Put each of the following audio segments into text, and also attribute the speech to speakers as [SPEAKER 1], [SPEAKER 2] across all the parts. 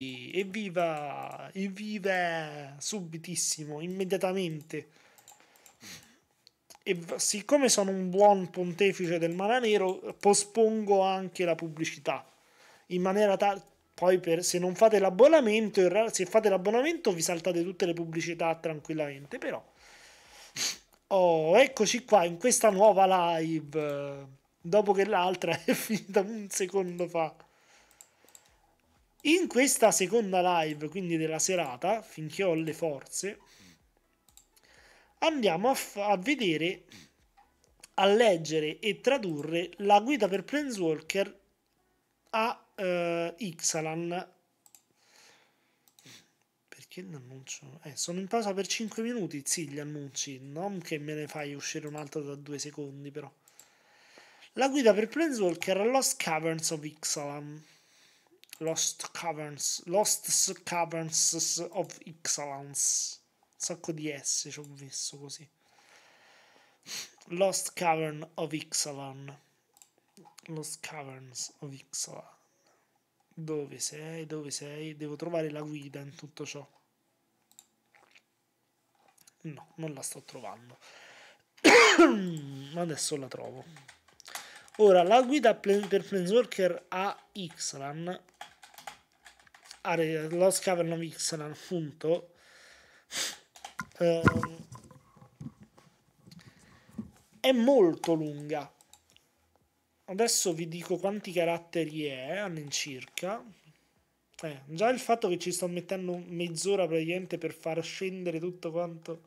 [SPEAKER 1] Evviva! Evviva! Subitissimo, immediatamente. E siccome sono un buon pontefice del Malanero, pospongo anche la pubblicità. In maniera tale... Poi per, se non fate l'abbonamento, se fate l'abbonamento vi saltate tutte le pubblicità tranquillamente, però... Oh, eccoci qua in questa nuova live, dopo che l'altra è finita un secondo fa. In questa seconda live, quindi della serata, finché ho le forze, andiamo a, f- a vedere, a leggere e tradurre la guida per Planeswalker a uh, eh, Ixalan. Perché l'annuncio? Eh, sono in pausa per 5 minuti, sì, gli annunci, non che me ne fai uscire un altro da 2 secondi però. La guida per Planeswalker a Lost Caverns of Ixalan Lost Caverns, Lost Caverns of Excellence. Un sacco di S ci ho messo così. Lost Cavern of Ixalan. Lost Caverns of Ixalan. Dove sei? Dove sei? Devo trovare la guida in tutto ciò. No, non la sto trovando. Adesso la trovo. Ora, la guida per Planeswalker a Ixalan Ari, Lost Cavern of Ixalan, appunto, ehm, è molto lunga. Adesso vi dico quanti caratteri è all'incirca. Eh, già il fatto che ci sto mettendo mezz'ora praticamente per far scendere tutto quanto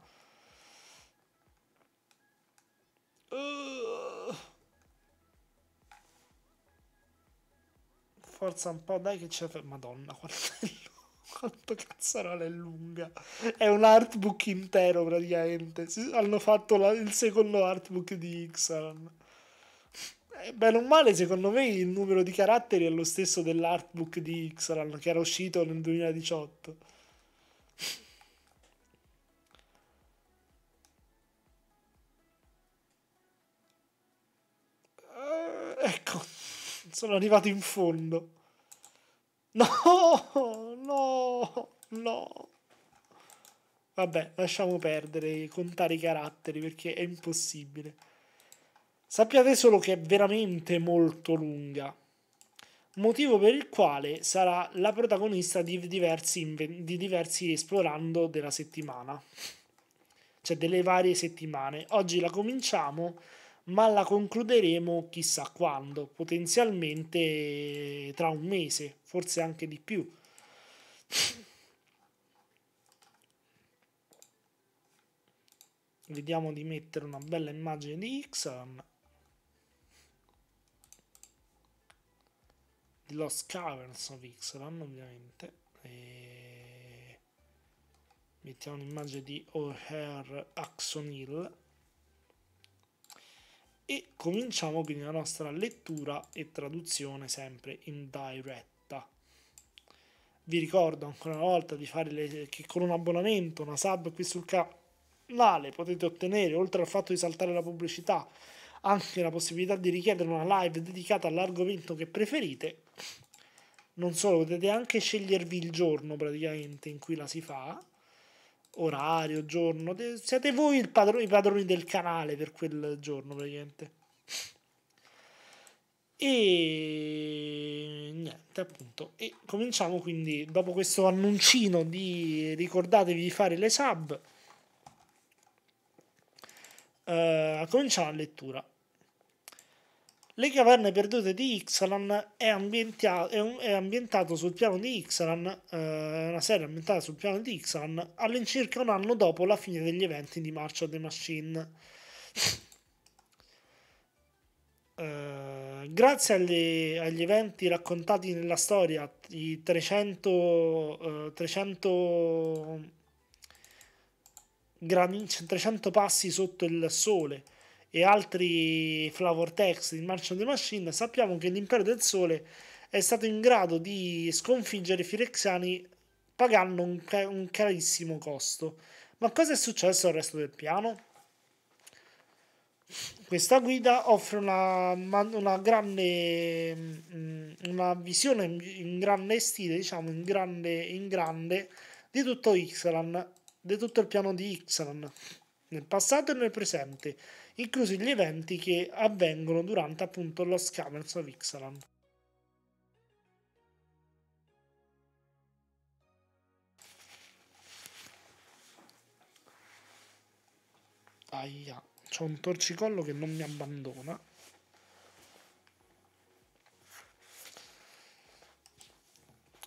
[SPEAKER 1] forza un po', dai che c'è... Madonna, quanto è lungo. Quanto cazzarola è lunga. È un artbook intero praticamente. Si, hanno fatto la, il secondo artbook di Ixalan. Eh, bene o male, secondo me il numero di caratteri è lo stesso dell'artbook di Ixalan che era uscito nel 2018. Eh, ecco, sono arrivato in fondo. No, no, no. Vabbè, lasciamo perdere e contare i caratteri perché è impossibile. Sappiate solo che è veramente molto lunga, motivo per il quale sarà la protagonista di diversi, di diversi esplorando della settimana, cioè delle varie settimane. Oggi la cominciamo, ma la concluderemo chissà quando, potenzialmente tra un mese forse anche di più. Vediamo di mettere una bella immagine di Ixalan. Di Lost Caverns of Ixalan, ovviamente. E... Mettiamo un'immagine di O'Hare Axonil. E cominciamo quindi la nostra lettura e traduzione sempre in direct vi ricordo ancora una volta di fare le, che con un abbonamento, una sub qui sul canale potete ottenere, oltre al fatto di saltare la pubblicità, anche la possibilità di richiedere una live dedicata all'argomento che preferite. Non solo, potete anche scegliervi il giorno praticamente in cui la si fa, orario, giorno, siete voi padro, i padroni del canale per quel giorno praticamente. E niente, appunto. E cominciamo quindi dopo questo annuncino di ricordatevi di fare le sub. Eh, cominciamo la lettura. Le caverne perdute di Ixalan è, ambientia- è, un- è ambientato sul piano di Ixalan, eh, una serie ambientata sul piano di Ixalan, all'incirca un anno dopo la fine degli eventi di March of the Machine. eh, grazie agli, agli, eventi raccontati nella storia, i 300, eh, 300, grani, 300 passi sotto il sole e altri flavor text in March of the Machine, sappiamo che l'impero del sole è stato in grado di sconfiggere i Firexiani pagando un, un carissimo costo. Ma cosa è successo al resto del piano? Questa guida offre una, una grande mm, una visione in grande stile, diciamo in grande, in grande di tutto Xran, di tutto il piano di Xran nel passato e nel presente, inclusi gli eventi che avvengono durante appunto lo Scavens of Ixalan. Aia. C'ho un torcicollo che non mi abbandona.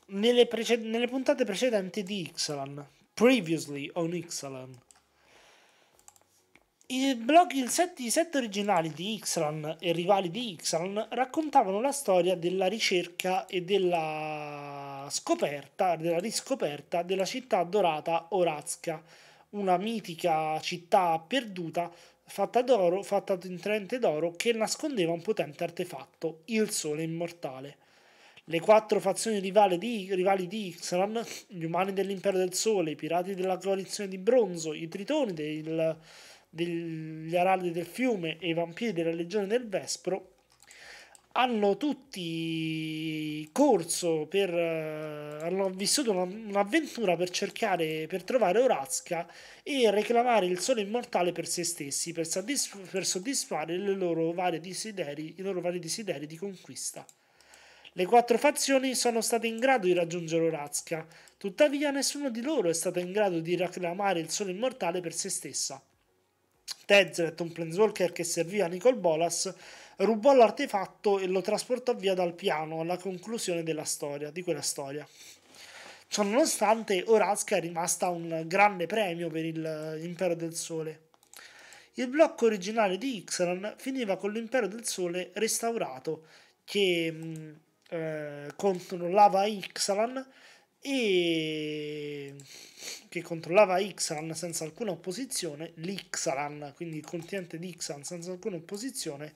[SPEAKER 1] Nelle, prece- nelle puntate precedenti di Ixalan, previously on Ixalan, i blog, il set, i set originali di Ixalan e rivali di Ixalan raccontavano la storia della ricerca e della scoperta, della riscoperta della città dorata Orazca, una mitica città perduta fatta, d'oro, fatta in trente d'oro che nascondeva un potente artefatto, il Sole Immortale. Le quattro fazioni rivali di, rivali di Ixalan, gli umani dell'Impero del Sole, i pirati della coalizione di bronzo, i tritoni del, degli araldi del fiume e i vampiri della legione del Vespro, hanno tutti corso per eh, hanno vissuto un'avventura per cercare per trovare Orazca e reclamare il sole immortale per se stessi per, soddisf- per soddisfare i loro vari desideri di conquista le quattro fazioni sono state in grado di raggiungere Orazca tuttavia nessuno di loro è stato in grado di reclamare il sole immortale per se stessa Tezzeret, un planeswalker che serviva Nicole Bolas rubò l'artefatto e lo trasportò via dal piano alla conclusione della storia, di quella storia. Ciononostante, Orazca è rimasta un grande premio per l'Impero del Sole. Il blocco originale di Ixalan finiva con l'Impero del Sole restaurato, che mm, eh, controllava Ixalan e che controllava Ixalan senza alcuna opposizione, l'Ixalan, quindi il continente di Ixalan senza alcuna opposizione,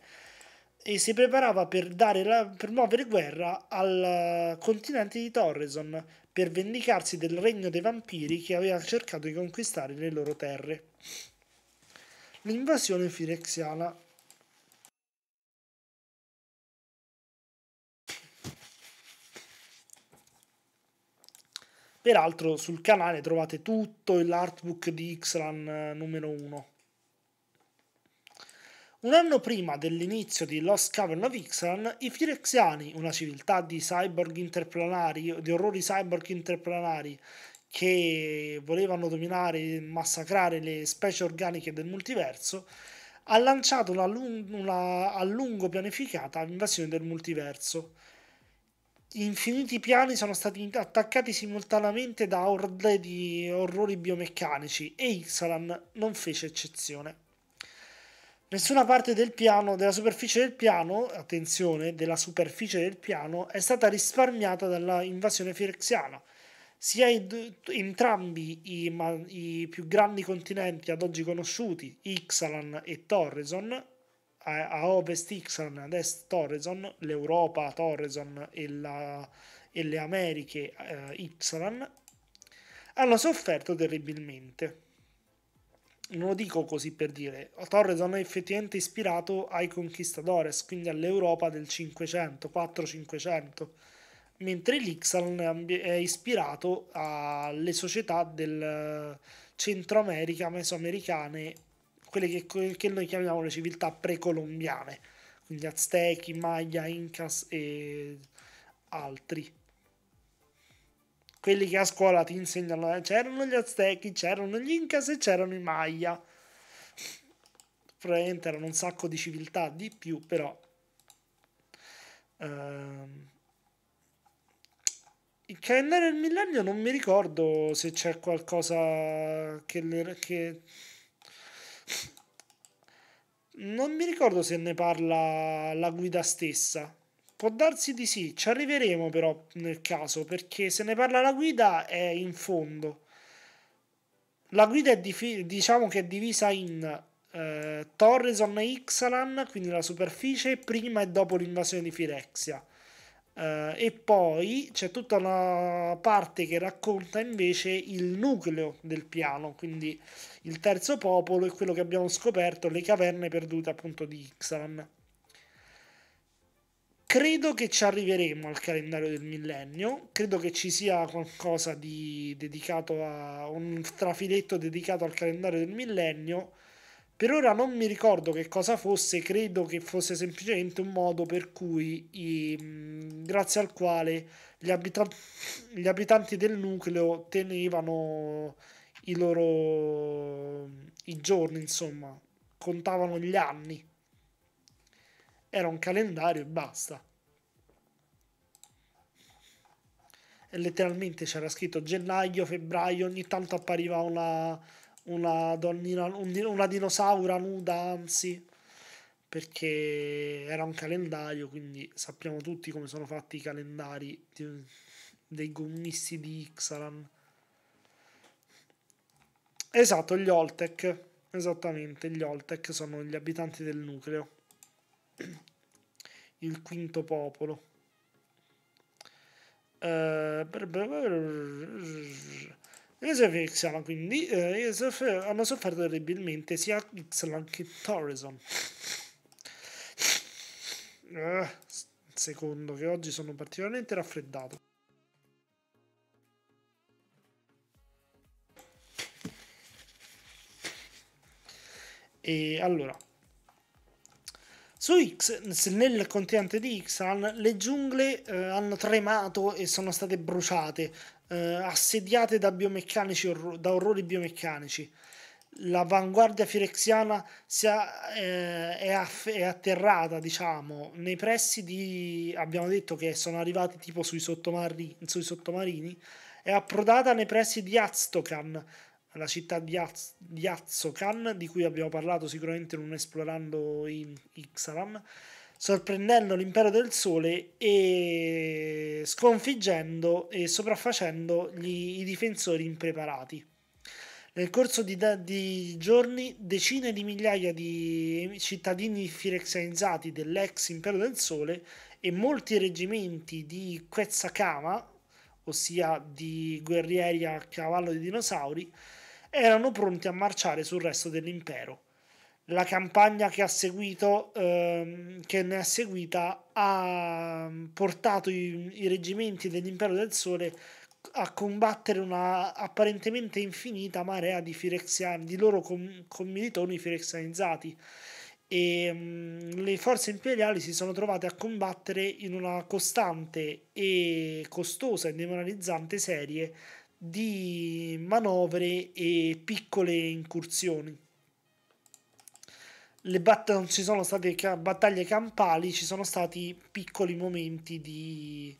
[SPEAKER 1] e si preparava per, dare la, per muovere guerra al eh, continente di Torreson per vendicarsi del regno dei vampiri che aveva cercato di conquistare le loro terre. L'invasione firexiana Peraltro sul canale trovate tutto l'artbook di Xlan eh, numero 1. Un anno prima dell'inizio di Lost Cavern of Ixalan, i Firexiani, una civiltà di cyborg interplanari, di orrori cyborg interplanari, che volevano dominare e massacrare le specie organiche del multiverso, ha lanciato una, lung- una a lungo pianificata invasione del multiverso. Infiniti piani sono stati attaccati simultaneamente da orde di orrori biomeccanici e Ixalan non fece eccezione. Nessuna parte del piano, della superficie del piano, attenzione, della superficie del piano, è stata risparmiata dall'invasione firexiana. Sia i, entrambi i, ma, i, più grandi continenti ad oggi conosciuti, Ixalan e Torreson, a, a ovest Ixalan, e ad est Torreson, l'Europa Torreson e, la, e le Americhe eh, Ixalan, hanno sofferto terribilmente non lo dico così per dire, Torreson è effettivamente ispirato ai conquistadores, quindi all'Europa del 500, 4-500, mentre l'Ixalan è ispirato alle società del Centro America, mesoamericane, quelle che, che noi chiamiamo le civiltà precolombiane, quindi Aztechi, Maya, Incas e altri quelli che a scuola ti insegnano, eh, c'erano gli Aztechi, c'erano gli Incas e c'erano i Maya. Probabilmente erano un sacco di civiltà di più, però. Ehm. il calendario del millennio non mi ricordo se c'è qualcosa che, le, che... Non mi ricordo se ne parla la guida stessa. Può darsi di sì, ci arriveremo però nel caso, perché se ne parla la guida è in fondo. La guida è difi- diciamo che è divisa in eh, Torreson e Ixalan, quindi la superficie, prima e dopo l'invasione di Firexia. Eh, e poi c'è tutta una parte che racconta invece il nucleo del piano, quindi il terzo popolo e quello che abbiamo scoperto, le caverne perdute appunto di Ixalan. Credo che ci arriveremo al calendario del millennio, credo che ci sia qualcosa di dedicato a un trafiletto dedicato al calendario del millennio. Per ora non mi ricordo che cosa fosse, credo che fosse semplicemente un modo per cui, i, grazie al quale gli, abita- gli abitanti del nucleo tenevano i loro i giorni, insomma, contavano gli anni era un calendario e basta. E letteralmente c'era scritto gennaio, febbraio, ogni tanto appariva una, una donnina, una dinosaura nuda, anzi, perché era un calendario, quindi sappiamo tutti come sono fatti i calendari dei gommisti di Ixalan. Esatto, gli Oltec, esattamente, gli Oltec sono gli abitanti del nucleo. Il quinto popolo. Uh, Yosef e Xalan quindi eh, Yosef hanno sofferto terribilmente sia Xalan che Torreson. Uh, eh, secondo che oggi sono particolarmente raffreddato. E allora, su X, nel continente di Xan, le giungle eh, hanno tremato e sono state bruciate, eh, assediate da, orro- da, orrori biomeccanici. L'avanguardia firexiana ha, eh, è, aff- è, atterrata, diciamo, nei pressi di... abbiamo detto che sono arrivati tipo sui, sottomari- sui sottomarini, è approdata nei pressi di Aztokan, la città di, Az- di di cui abbiamo parlato sicuramente non esplorando in Ixalam, sorprendendo l'impero del sole e sconfiggendo e sopraffacendo gli, i difensori impreparati. Nel corso di, di, giorni decine di migliaia di cittadini firexianizzati dell'ex impero del sole e molti reggimenti di Quetzalcoatl, ossia di guerrieri a cavallo di dinosauri, erano pronti a marciare sul resto dell'impero. La campagna che, seguito, ehm, che ne ha seguita, ha portato i, i reggimenti dell'impero del sole a combattere una apparentemente infinita marea di firexiani, di loro com- commilitoni firexianizzati. E mh, mm, le forze imperiali si sono trovate a combattere in una costante e costosa e demoralizzante serie di manovre e piccole incursioni. Le bat- non ci sono state ca- battaglie campali, ci sono stati piccoli momenti di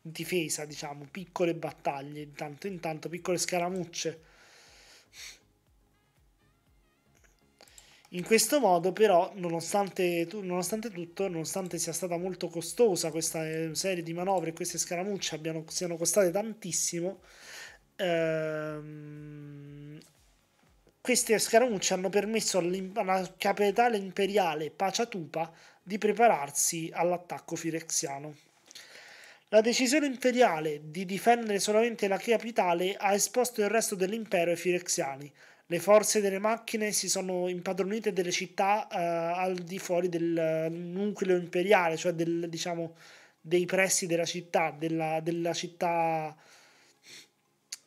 [SPEAKER 1] difesa, diciamo, piccole battaglie, di tanto in tanto, piccole scaramucce. In questo modo, però, nonostante, tu, nonostante, tutto, nonostante sia stata molto costosa questa eh, serie di manovre e queste scaramucce abbiano, siano costate tantissimo, Ehm, queste scaramucce hanno permesso alla capitale imperiale Paciatupa di prepararsi all'attacco firexiano. La decisione imperiale di difendere solamente la capitale ha esposto il resto dell'impero ai firexiani. Le forze delle macchine si sono impadronite delle città eh, al di fuori del nucleo imperiale, cioè del, diciamo, dei pressi della città, della, della città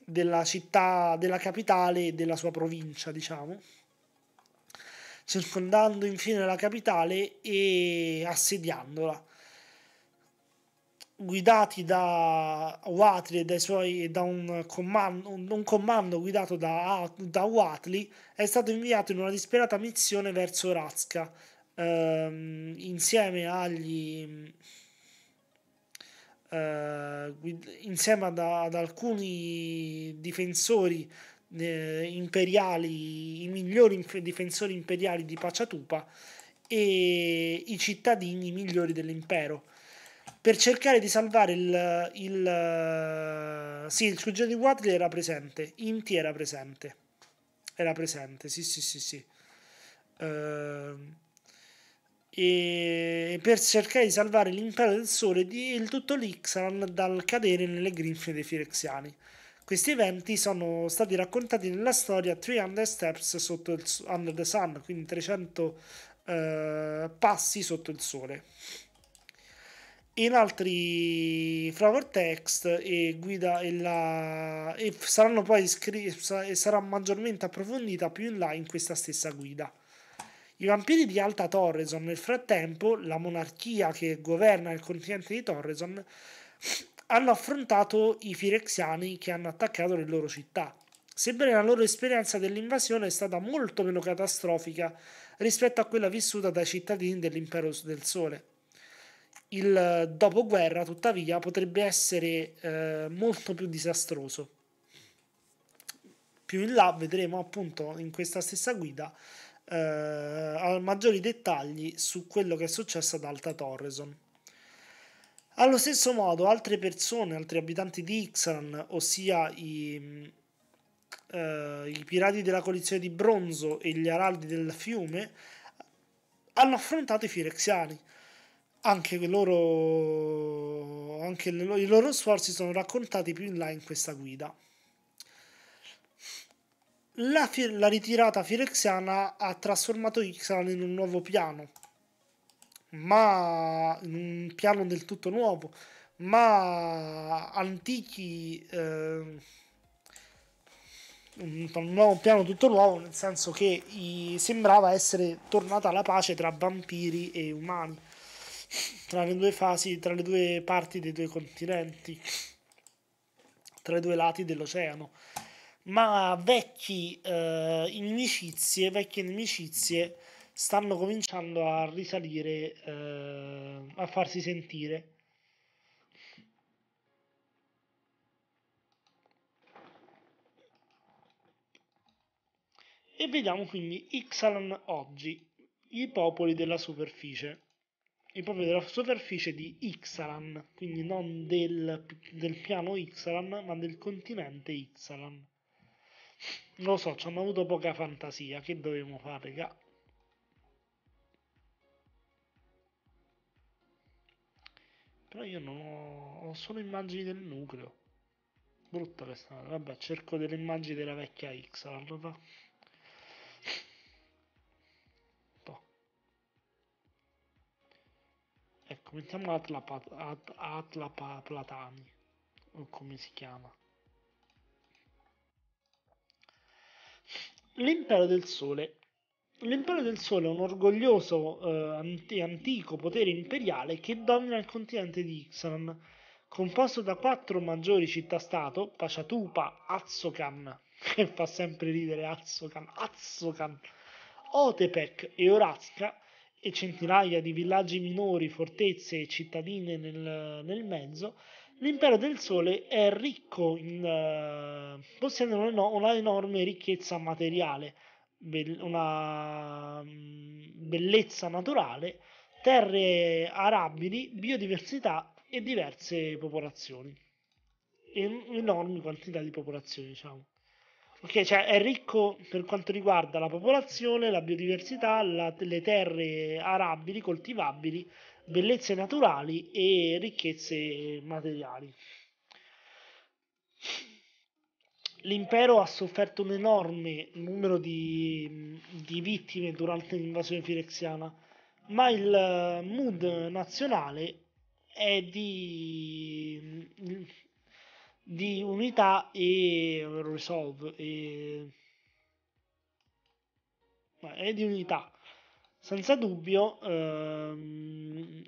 [SPEAKER 1] della città, della capitale e della sua provincia, diciamo, circondando infine la capitale e assediandola. Guidati da Watley e dai suoi, da un comando, un comando guidato da, da Watli, è stato inviato in una disperata missione verso Razka, ehm, insieme agli eh, insieme ad, ad, alcuni difensori eh, imperiali, i migliori difensori imperiali di Pacciatupa e i cittadini migliori dell'impero per cercare di salvare il, il eh, sì, il cugino di Watley era presente, Inti era presente, era presente, sì, sì, sì, sì. Uh, e per cercare di salvare l'impero del sole e il tutto l'Ixalan dal cadere nelle grinfie dei Firexiani. Questi eventi sono stati raccontati nella storia 300 Steps sotto il, Under the Sun, quindi 300 eh, passi sotto il sole. In altri flower text e guida e, la, e saranno poi iscritti e sarà maggiormente approfondita più in là in questa stessa guida. I vampiri di Alta Torreson, nel frattempo, la monarchia che governa il continente di Torreson, hanno affrontato i Firexiani che hanno attaccato le loro città. Sebbene la loro esperienza dell'invasione è stata molto meno catastrofica rispetto a quella vissuta dai cittadini dell'Impero del Sole. Il eh, dopoguerra, tuttavia, potrebbe essere eh, molto più disastroso. Più in là vedremo appunto in questa stessa guida eh, maggiori dettagli su quello che è successo ad Alta Torreson. Allo stesso modo, altre persone, altri abitanti di Ixalan, ossia i, eh, i pirati della coalizione di bronzo e gli araldi del fiume, hanno affrontato i Firexiani. Anche, loro, anche loro, i loro sforzi sono raccontati più in là in questa guida. La, la, ritirata firexiana ha trasformato Ixalan in un nuovo piano, ma in un piano del tutto nuovo, ma antichi, eh, un, nuovo piano tutto nuovo, nel senso che i, sembrava essere tornata la pace tra vampiri e umani, tra le due fasi, tra le due parti dei due continenti, tra i due lati dell'oceano ma vecchi, eh, inimicizie, vecchie inimicizie stanno cominciando a risalire, eh, a farsi sentire. E vediamo quindi Ixalan oggi, i popoli della superficie. I popoli della superficie di Ixalan, quindi non del, del piano Ixalan, ma del continente Ixalan. Lo so, ci hanno avuto poca fantasia, che dovevo fare, raga? Però io non ho... ho solo immagini del nucleo. Brutta questa, vabbè, cerco delle immagini della vecchia X, allora... Ecco, mettiamo Atlapa, At, Atlapa Platani, o come si chiama. L'impero del sole. L'impero del sole è un orgoglioso eh, antico potere imperiale che domina il continente di Ixalan, composto da quattro maggiori città-stato, Pacciatupa, Azzokan, che fa sempre ridere Azzokan, Azzokan, Otepec e Orazca, e centinaia di villaggi minori, fortezze e cittadine nel, nel mezzo, L'impero del sole è ricco, in, uh, eh, possiede una, una, enorme ricchezza materiale, be- una mm, bellezza naturale, terre arabili, biodiversità e diverse popolazioni. E enormi quantità di popolazioni, diciamo. Ok, cioè è ricco per quanto riguarda la popolazione, la biodiversità, la, le terre arabili, coltivabili bellezze naturali e ricchezze materiali. L'impero ha sofferto un enorme numero di, di vittime durante l'invasione firexiana, ma il eh, mood nazionale è di, di unità e resolve e, è di unità senza dubbio ehm,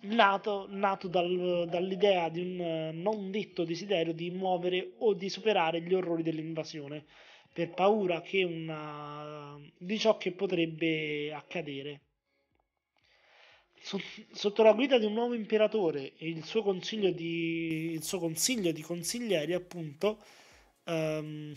[SPEAKER 1] nato, nato dal, dall'idea di un non detto desiderio di muovere o di superare gli orrori dell'invasione per paura una, di ciò che potrebbe accadere. Sotto la guida di un nuovo imperatore e il suo consiglio di, il suo consiglio di consiglieri, appunto, ehm,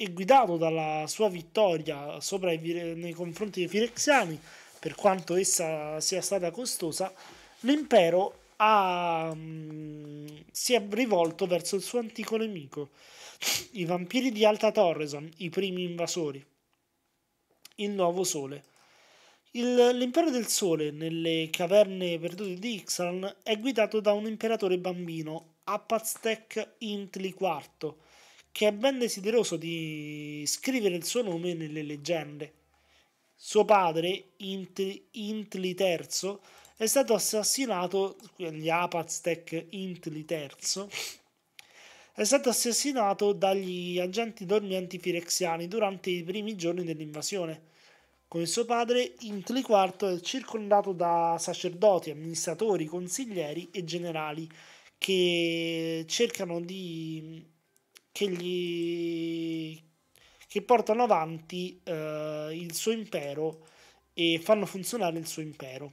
[SPEAKER 1] e guidato dalla sua vittoria i, nei confronti dei firexiani, per quanto essa sia stata costosa, l'impero ha, mh, mm, si è rivolto verso il suo antico nemico, i vampiri di Alta Torreson, i primi invasori, il nuovo sole. Il, l'impero del sole nelle caverne perdute di Ixalan è guidato da un imperatore bambino, Apaztec Intli IV, che è ben desideroso di scrivere il suo nome nelle leggende. Suo padre, Int- Intli III, è stato assassinato, gli Apaztec Intli III, è stato assassinato dagli agenti dormienti firexiani durante i primi giorni dell'invasione. Con il suo padre, Intli IV è circondato da sacerdoti, amministratori, consiglieri e generali che cercano di che gli che portano avanti eh, il suo impero e fanno funzionare il suo impero.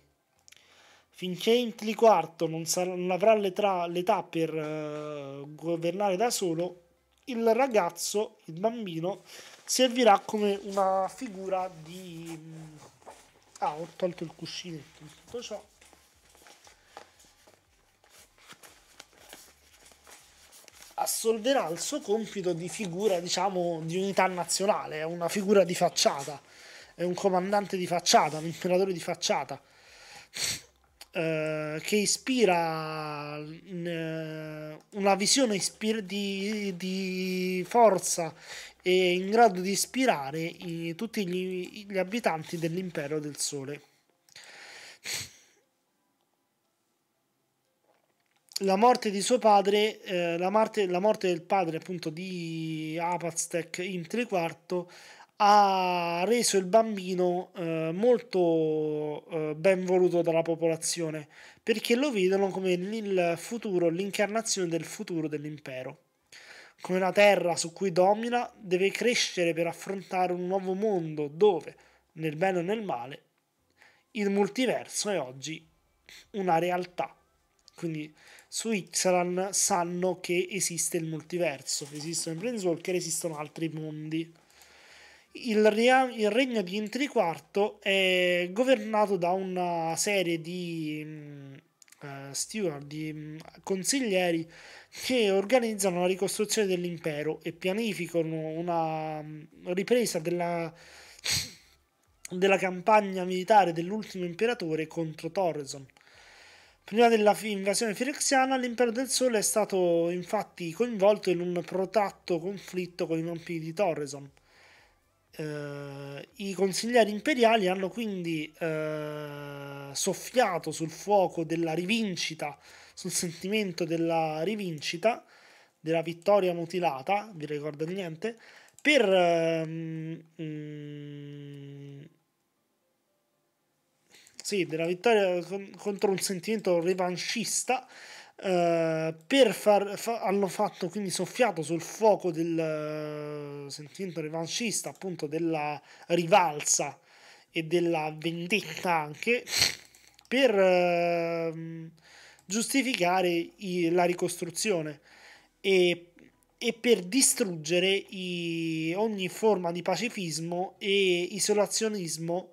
[SPEAKER 1] Finché Intli IV non, sarà, non avrà l'età, l'età per eh, governare da solo, il ragazzo, il bambino, servirà come una figura di... Mm, ah, ho tolto il cuscinetto, tutto ciò. assolverà il suo compito di figura, diciamo, di unità nazionale, è una figura di facciata, è un comandante di facciata, un imperatore di facciata, eh, che ispira eh, una visione ispir- di, di, forza e in grado di ispirare i, tutti gli, gli abitanti dell'impero del sole. la morte di suo padre, eh, la, morte, la, morte, del padre appunto di Apaztec in trequarto ha reso il bambino eh, molto eh, ben voluto dalla popolazione perché lo vedono come il futuro, l'incarnazione del futuro dell'impero. Come la terra su cui domina deve crescere per affrontare un nuovo mondo dove, nel bene o nel male, il multiverso è oggi una realtà. Quindi su Ixalan sanno che esiste il multiverso, esistono i Planeswalker, esistono altri mondi. Il, rea- il regno di Entry Quarto è governato da una serie di uh, steward, di um, consiglieri che organizzano la ricostruzione dell'impero e pianificano una um, ripresa della, della campagna militare dell'ultimo imperatore contro Torreson Prima dell'invasione firexiana, l'impero del sole è stato infatti coinvolto in un protratto conflitto con i vampiri di Torreson. Eh, I consiglieri imperiali hanno quindi eh, soffiato sul fuoco della rivincita, sul sentimento della rivincita, della vittoria mutilata, vi ricorda niente, per ehm, mm, sì, della vittoria con, contro un sentimento revanchista. Uh, per far, fa, hanno fatto quindi soffiato sul fuoco del uh, sentimento revanchista appunto della rivalsa e della vendetta anche, per uh, giustificare i, la ricostruzione e, e per distruggere i, ogni forma di pacifismo e isolazionismo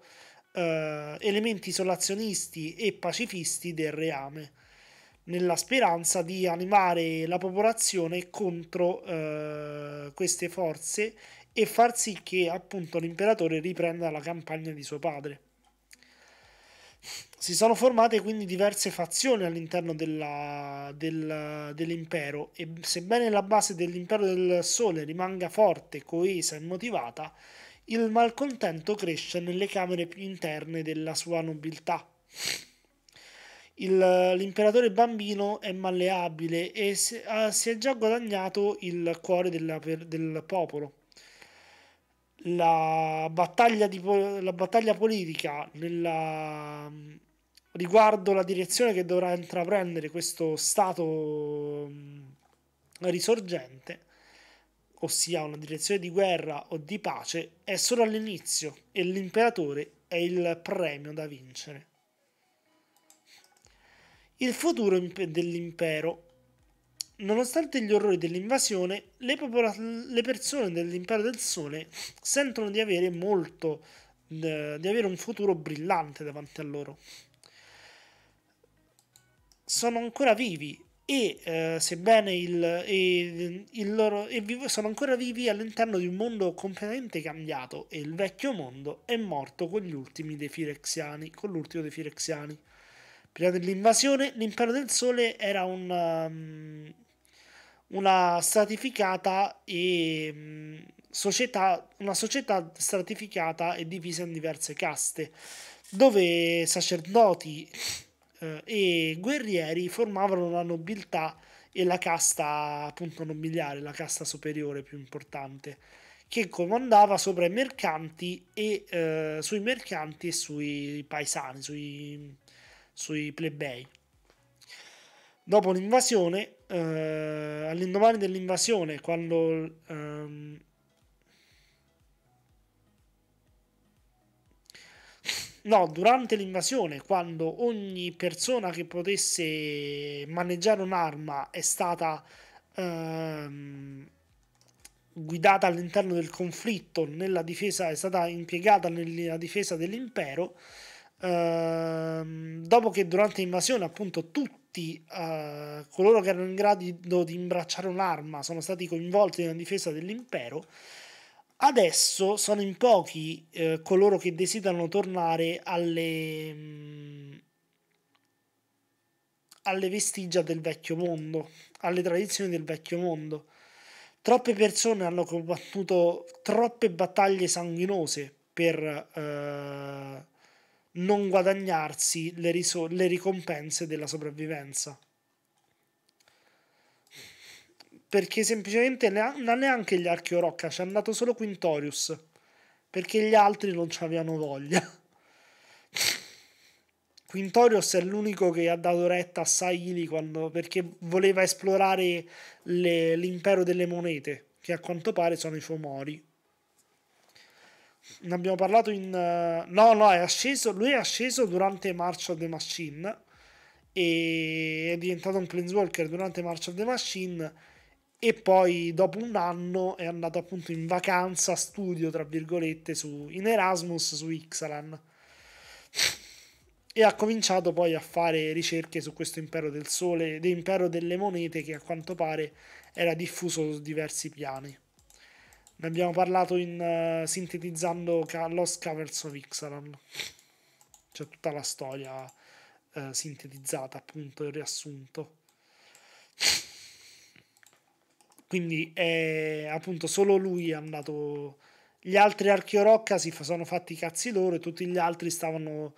[SPEAKER 1] eh, elementi isolazionisti e pacifisti del reame, nella speranza di animare la popolazione contro eh, queste forze e far sì che appunto l'imperatore riprenda la campagna di suo padre. Si sono formate quindi diverse fazioni all'interno della, del, dell'impero e sebbene la base dell'impero del sole rimanga forte, coesa e motivata, il malcontento cresce nelle camere più interne della sua nobiltà. Il, l'imperatore bambino è malleabile e si, uh, si è già guadagnato il cuore della, per, del popolo. La battaglia, di, la battaglia politica nella, riguardo la direzione che dovrà intraprendere questo Stato mm, risorgente ossia una direzione di guerra o di pace, è solo all'inizio e l'imperatore è il premio da vincere. Il futuro dell'impero. Nonostante gli orrori dell'invasione, le, popol- le persone dell'impero del sole sentono di avere molto, eh, di avere un futuro brillante davanti a loro. Sono ancora vivi e eh, sebbene il, e, il loro, e vivo, sono ancora vivi all'interno di un mondo completamente cambiato e il vecchio mondo è morto con gli ultimi dei Firexiani, con l'ultimo dei Firexiani. Prima dell'invasione l'impero del sole era una, um, una stratificata e, um, società, una società stratificata e divisa in diverse caste, dove sacerdoti eh, e guerrieri formavano la nobiltà e la casta appunto nobiliare, la casta superiore più importante, che comandava sopra i mercanti e eh, sui mercanti e sui paesani, sui, sui plebei. Dopo l'invasione, eh, all'indomani dell'invasione, quando ehm, No, durante l'invasione, quando ogni persona che potesse maneggiare un'arma è stata ehm, guidata all'interno del conflitto, nella difesa, è stata impiegata nella difesa dell'impero. Ehm, dopo che durante l'invasione, appunto, tutti eh, coloro che erano in grado di imbracciare un'arma sono stati coinvolti nella difesa dell'impero Adesso sono in pochi eh, coloro che desiderano tornare alle, mh, mm, alle vestigia del vecchio mondo, alle tradizioni del vecchio mondo. Troppe persone hanno combattuto troppe battaglie sanguinose per eh, non guadagnarsi le, le ricompense della sopravvivenza perché semplicemente non neanche gli archi Orocca, ci andato solo Quintorius, perché gli altri non ci avevano voglia. Quintorius è l'unico che ha dato retta a Saili quando, perché voleva esplorare le, l'impero delle monete, che a quanto pare sono i Fomori. Ne abbiamo parlato in... Uh, no, no, è asceso, lui è asceso durante March of the Machine e è diventato un Planeswalker durante March of the Machine e poi dopo un anno è andato appunto in vacanza, studio tra virgolette, su, in Erasmus su Ixalan e ha cominciato poi a fare ricerche su questo impero del sole, ed impero delle monete che a quanto pare era diffuso su diversi piani. Ne abbiamo parlato in, uh, sintetizzando ca- Lost Caverns of Ixalan, c'è tutta la storia uh, sintetizzata appunto, il riassunto. Quindi è, appunto solo lui è andato. Gli altri Archeorocca si sono fatti i cazzi loro e tutti gli altri stavano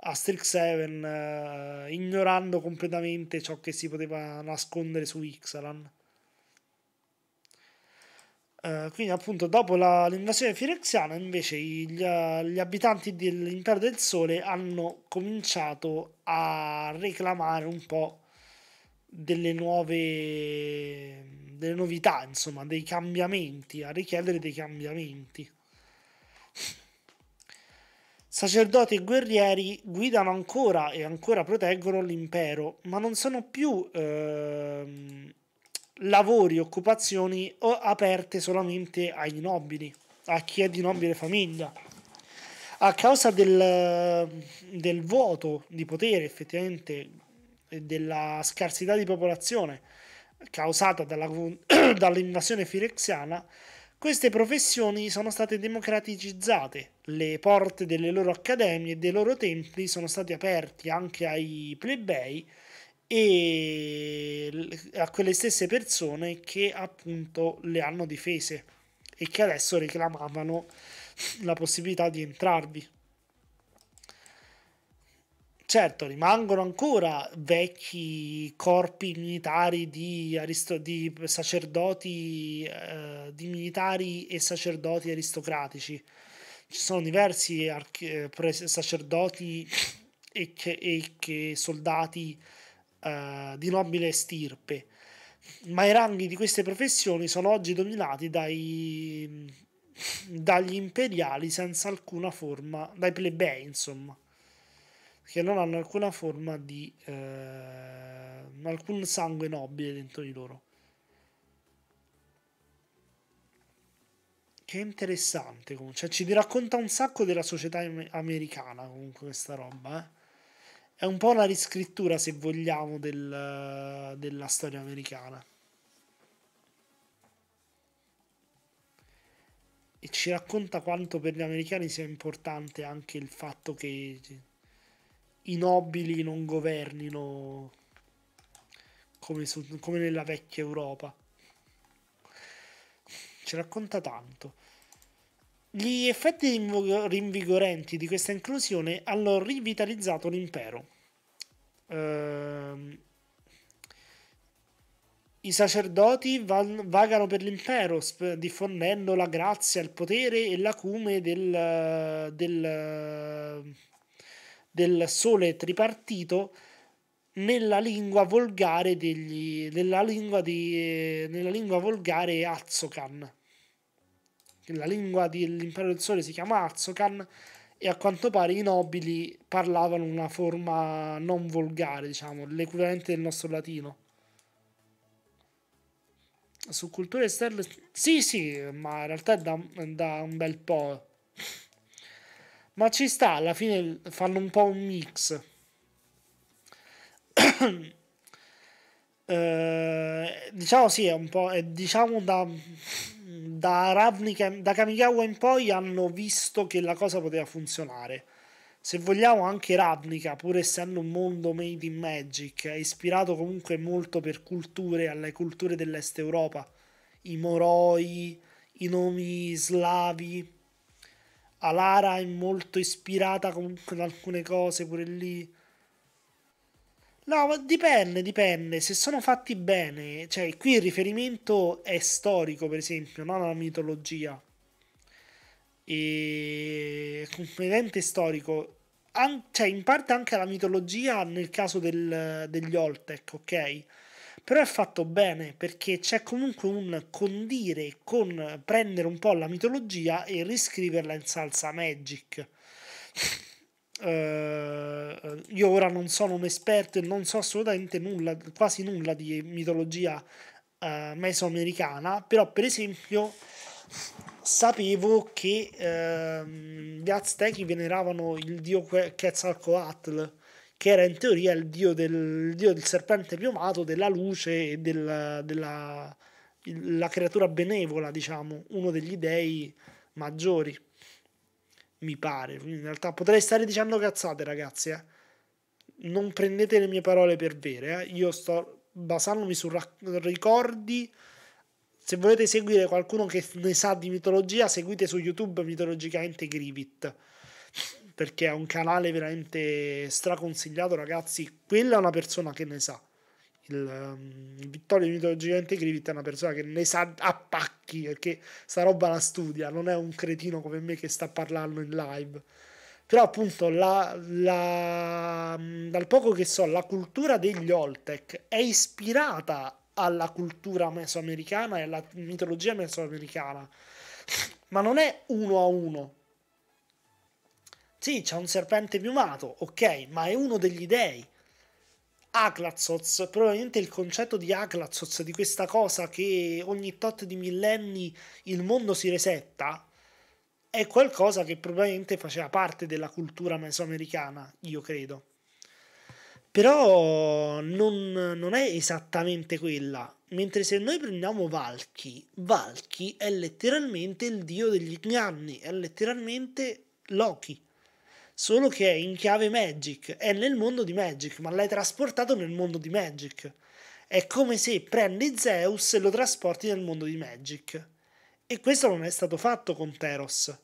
[SPEAKER 1] a Strixhaven eh, ignorando completamente ciò che si poteva nascondere su Ixalan. Uh, quindi appunto dopo la, l'invasione firexiana invece gli, gli abitanti dell'impero del sole hanno cominciato a reclamare un po' delle nuove delle novità, insomma, dei cambiamenti, a richiedere dei cambiamenti. Sacerdoti e guerrieri guidano ancora e ancora proteggono l'impero, ma non sono più eh, lavori, occupazioni o aperte solamente ai nobili, a chi è di nobile famiglia. A causa del, del vuoto di potere effettivamente della scarsità di popolazione causata dalla, dall'invasione firexiana, queste professioni sono state democraticizzate, le porte delle loro accademie e dei loro templi sono stati aperti anche ai plebei e a quelle stesse persone che appunto le hanno difese e che adesso reclamavano la possibilità di entrarvi. Certo, rimangono ancora vecchi corpi militari di, aristo- di sacerdoti, eh, di militari e sacerdoti aristocratici. Ci sono diversi archi- eh, sacerdoti e, che, e che soldati eh, di nobile stirpe, ma i ranghi di queste professioni sono oggi dominati dai, dagli imperiali senza alcuna forma, dai plebei insomma che non hanno alcuna forma di eh, alcun sangue nobile dentro di loro. Che interessante comunque, cioè, ci racconta un sacco della società americana comunque questa roba, eh. È un po' una riscrittura, se vogliamo, del, della storia americana. E ci racconta quanto per gli americani sia importante anche il fatto che i nobili non governino come, su, come nella vecchia Europa. Ci racconta tanto. Gli effetti rinvigorenti di questa inclusione hanno rivitalizzato l'impero. Ehm, I sacerdoti vagano per l'impero, diffondendo la grazia, il potere e l'acume del, del del sole tripartito nella lingua volgare degli, nella lingua di, nella lingua volgare Azokan La lingua dell'impero del sole si chiama Azokan e a quanto pare i nobili parlavano una forma non volgare, diciamo, l'equivalente del nostro latino. Su culture esterne... Sì, sì, ma in realtà è da, da un bel po' ma ci sta, alla fine fanno un po' un mix. eh, diciamo sì, è un po'... È, diciamo da, da, Ravnica, da Kamigawa in poi hanno visto che la cosa poteva funzionare. Se vogliamo anche Ravnica, pur essendo un mondo made in Magic, è ispirato comunque molto per culture, alle culture dell'Est Europa, i moroi, i nomi slavi Alara è molto ispirata comunque da alcune cose pure lì. No, dipende, dipende. Se sono fatti bene, cioè qui il riferimento è storico, per esempio, non alla mitologia. E completamente storico, An- cioè in parte anche alla mitologia nel caso del, degli Oltec, ok? però è fatto bene perché c'è comunque un condire con prendere un po' la mitologia e riscriverla in salsa magic. Uh, io ora non sono un esperto e non so assolutamente nulla, quasi nulla di mitologia uh, mesoamericana, però per esempio sapevo che uh, gli Aztechi veneravano il dio Quetzalcoatl che era in teoria il dio del, il dio del serpente piumato, della luce e della, della la creatura benevola, diciamo, uno degli dei maggiori. Mi pare. In realtà potrei stare dicendo cazzate, ragazzi. Eh? Non prendete le mie parole per vere. Eh? Io sto basandomi su ricordi. Se volete seguire qualcuno che ne sa di mitologia, seguite su YouTube mitologicamente Grivit perché è un canale veramente straconsigliato, ragazzi. Quella è una persona che ne sa. Il, um, Vittorio Mitologicamente Gigante Grivit è una persona che ne sa a pacchi perché sta roba la studia, non è un cretino come me che sta parlando in live. Però appunto la, la, dal poco che so, la cultura degli Oltec è ispirata alla cultura mesoamericana e alla mitologia mesoamericana, ma non è uno a uno, sì, c'è un serpente piumato, ok, ma è uno degli dei. Aklazoz, probabilmente il concetto di Aklazoz, di questa cosa che ogni tot di millenni il mondo si resetta, è qualcosa che probabilmente faceva parte della cultura mesoamericana, io credo. Però non, non è esattamente quella. Mentre se noi prendiamo Valky, Valky è letteralmente il dio degli inganni, è letteralmente Loki solo che è in chiave Magic, è nel mondo di Magic, ma l'hai trasportato nel mondo di Magic. È come se prendi Zeus e lo trasporti nel mondo di Magic. E questo non è stato fatto con Teros.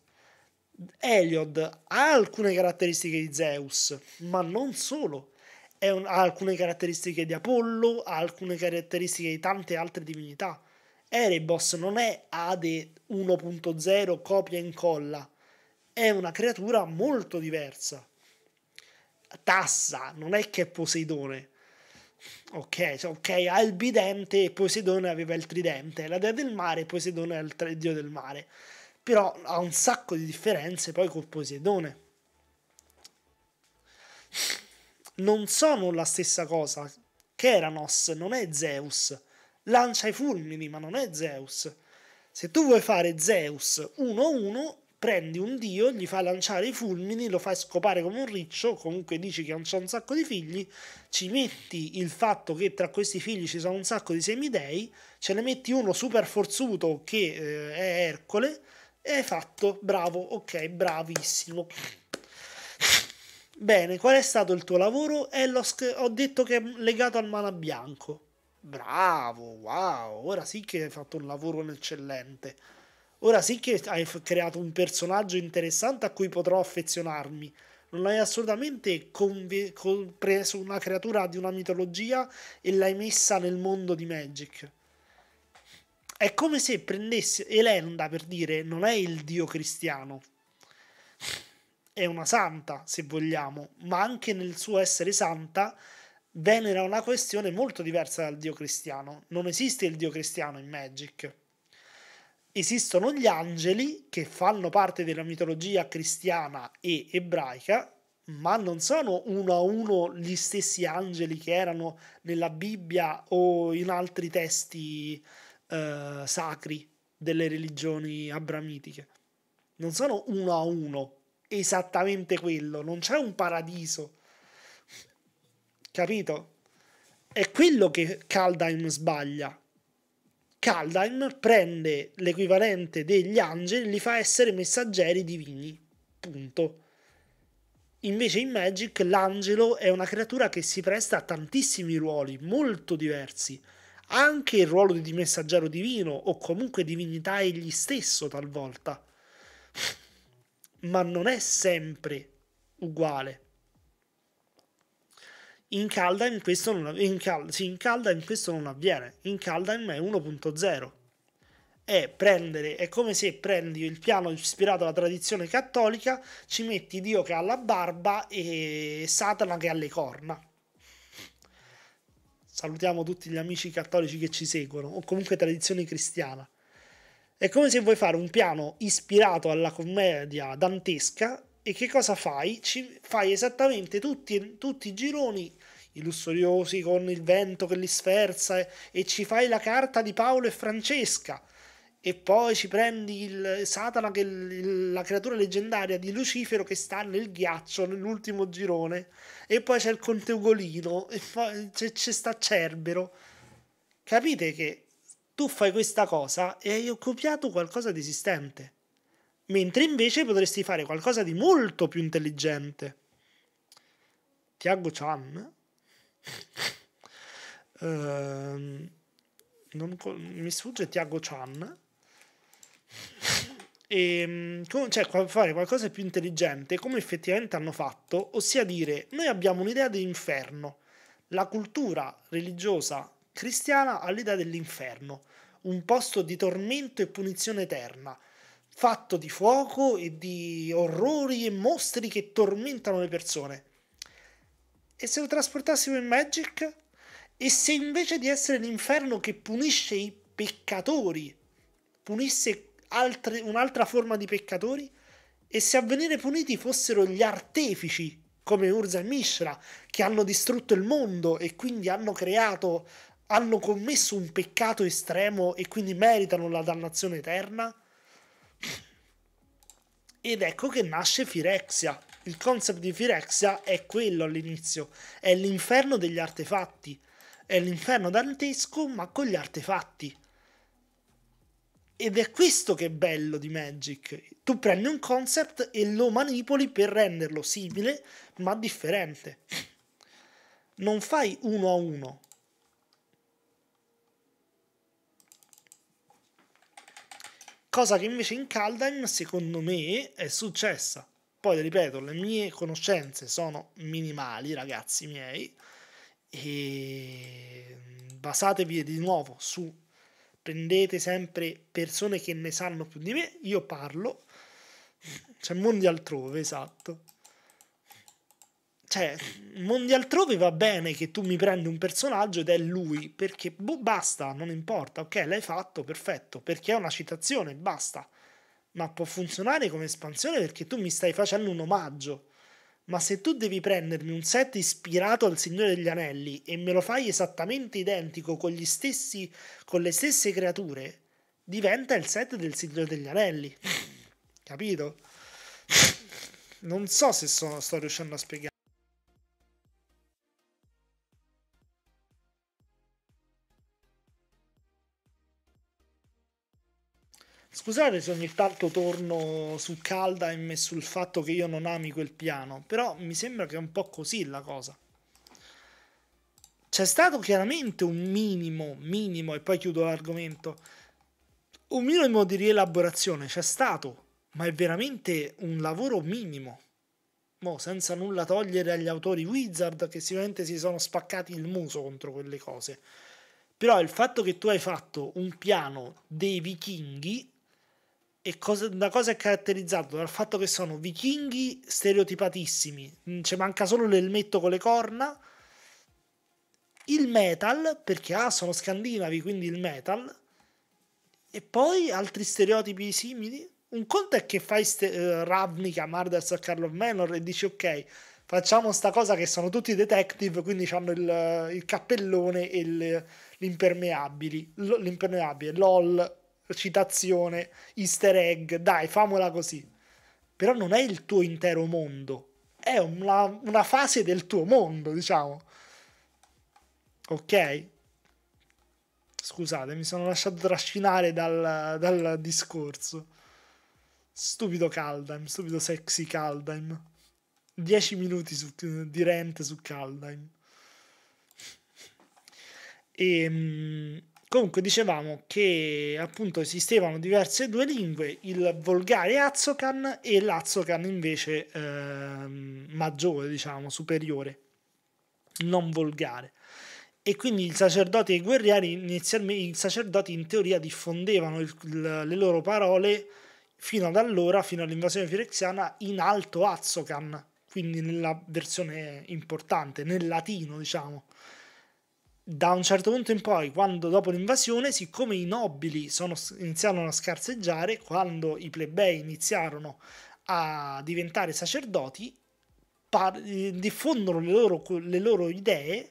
[SPEAKER 1] Eliod ha alcune caratteristiche di Zeus, ma non solo. Un, ha alcune caratteristiche di Apollo, ha alcune caratteristiche di tante altre divinità. Erebos non è Ade 1.0 copia e incolla, è una creatura molto diversa. Tassa, non è che è Poseidone. Ok, cioè, ha il bidente e Poseidone aveva il tridente, la dea del mare e Poseidone è il tre, dio del mare. Però ha un sacco di differenze poi col Poseidone. Non sono la stessa cosa. Keranos non è Zeus. Lancia i fulmini, ma non è Zeus. Se tu vuoi fare Zeus 1-1, prendi un dio, gli fai lanciare i fulmini, lo fai scopare come un riccio, comunque dici che non c'è un sacco di figli, ci metti il fatto che tra questi figli ci sono un sacco di semidei, ce ne metti uno super forzuto che eh, è Ercole, e hai fatto, bravo, ok, bravissimo. Bene, qual è stato il tuo lavoro? Eh, ho detto che è legato al mana bianco. Bravo, wow, ora sì che hai fatto un lavoro eccellente. Ora sì che hai creato un personaggio interessante a cui potrò affezionarmi. Non hai assolutamente conve- con- preso una creatura di una mitologia e l'hai messa nel mondo di Magic. È come se prendessi Elenda per dire non è il dio cristiano. È una santa, se vogliamo, ma anche nel suo essere santa venera una questione molto diversa dal dio cristiano. Non esiste il dio cristiano in Magic esistono gli angeli che fanno parte della mitologia cristiana e ebraica, ma non sono uno a uno gli stessi angeli che erano nella Bibbia o in altri testi eh, sacri delle religioni abramitiche. Non sono uno a uno esattamente quello, non c'è un paradiso. Capito? È quello che Kaldheim sbaglia Kaldheim prende l'equivalente degli angeli e li fa essere messaggeri divini. Punto. Invece in Magic l'angelo è una creatura che si presta a tantissimi ruoli molto diversi, anche il ruolo di messaggero divino o comunque divinità egli stesso talvolta. Ma non è sempre uguale. In Kaldheim questo non, in Cal, sì, in Kaldheim questo non avviene, in Kaldheim è 1.0. È, prendere, è come se prendi il piano ispirato alla tradizione cattolica, ci metti Dio che ha la barba e Satana che ha le corna. Salutiamo tutti gli amici cattolici che ci seguono, o comunque tradizione cristiana. È come se vuoi fare un piano ispirato alla commedia dantesca e che cosa fai? Ci fai esattamente tutti, tutti i gironi i lussuriosi con il vento che li sferza e, e, ci fai la carta di Paolo e Francesca e poi ci prendi il Satana che il, la creatura leggendaria di Lucifero che sta nel ghiaccio nell'ultimo girone e poi c'è il Conte Ugolino e poi c'è, c'è sta Cerbero capite che tu fai questa cosa e hai copiato qualcosa di esistente mentre invece potresti fare qualcosa di molto più intelligente. Tiago Chan? uh, co- mi sfugge Tiago Chan. E, ehm, cioè fare qualcosa di più intelligente come effettivamente hanno fatto, ossia dire noi abbiamo un'idea dell'inferno, la cultura religiosa cristiana ha l'idea dell'inferno, un posto di tormento e punizione eterna, fatto di fuoco e di orrori e mostri che tormentano le persone. E se lo trasportassimo in Magic? E se invece di essere l'inferno che punisce i peccatori, punisse altre, un'altra forma di peccatori? E se a venire puniti fossero gli artefici, come Urza e Mishra, che hanno distrutto il mondo e quindi hanno creato, hanno commesso un peccato estremo e quindi meritano la dannazione eterna? Ed ecco che nasce Firexia. Il concept di Firexia è quello all'inizio, è l'inferno degli artefatti, è l'inferno dantesco ma con gli artefatti. Ed è questo che è bello di Magic. Tu prendi un concept e lo manipoli per renderlo simile ma differente. Non fai uno a uno, cosa che invece in Kaldheim secondo me è successa. Poi ripeto, le mie conoscenze sono minimali, ragazzi miei, e basatevi di nuovo su prendete sempre persone che ne sanno più di me, io parlo, c'è mondi altrove, esatto cioè, mondi altrove va bene che tu mi prendi un personaggio ed è lui, perché boh, basta, non importa, ok, l'hai fatto, perfetto, perché è una citazione, basta. Ma può funzionare come espansione perché tu mi stai facendo un omaggio. Ma se tu devi prendermi un set ispirato al Signore degli Anelli e me lo fai esattamente identico con, gli stessi, con le stesse creature, diventa il set del Signore degli Anelli. Capito? Non so se sono, sto riuscendo a spiegare. Scusate se ogni tanto torno su Kaldheim e sul fatto che io non ami quel piano, però mi sembra che è un po' così la cosa. C'è stato chiaramente un minimo, minimo, e poi chiudo l'argomento, un minimo di rielaborazione, c'è stato, ma è veramente un lavoro minimo. Mo, senza nulla togliere agli autori Wizard che sicuramente si sono spaccati il muso contro quelle cose. Però il fatto che tu hai fatto un piano dei vichinghi e cosa, una cosa è caratterizzata dal fatto che sono vichinghi stereotipatissimi, mm, ci manca solo l'elmetto con le corna, il metal, perché ah, sono scandinavi, quindi il metal, e poi altri stereotipi simili. Un conto è che fai ste- uh, Ravnica, Murders a Carlo Menor e dici ok, facciamo sta cosa che sono tutti detective, quindi hanno il, il cappellone e il, l'impermeabili, l'impermeabile, lol, citazione, easter egg, dai, famola così. Però non è il tuo intero mondo, è una, una fase del tuo mondo, diciamo. Ok? Scusate, mi sono lasciato trascinare dal, dal discorso. Stupido Kaldheim, stupido sexy Kaldheim. 10 minuti su, di rent su Kaldheim. E, ehm, Comunque dicevamo che appunto esistevano diverse due lingue, il volgare Azokan e l'Azokan invece eh, maggiore, diciamo, superiore, non volgare. E quindi i sacerdoti e i guerrieri, inizialmente i sacerdoti in teoria diffondevano il, le loro parole fino ad allora, fino all'invasione firexiana, in alto Azokan, quindi nella versione importante, nel latino, diciamo da un certo punto in poi, quando dopo l'invasione, siccome i nobili sono, iniziarono a scarseggiare, quando i plebei iniziarono a diventare sacerdoti, par- eh, diffondono le loro, le loro idee,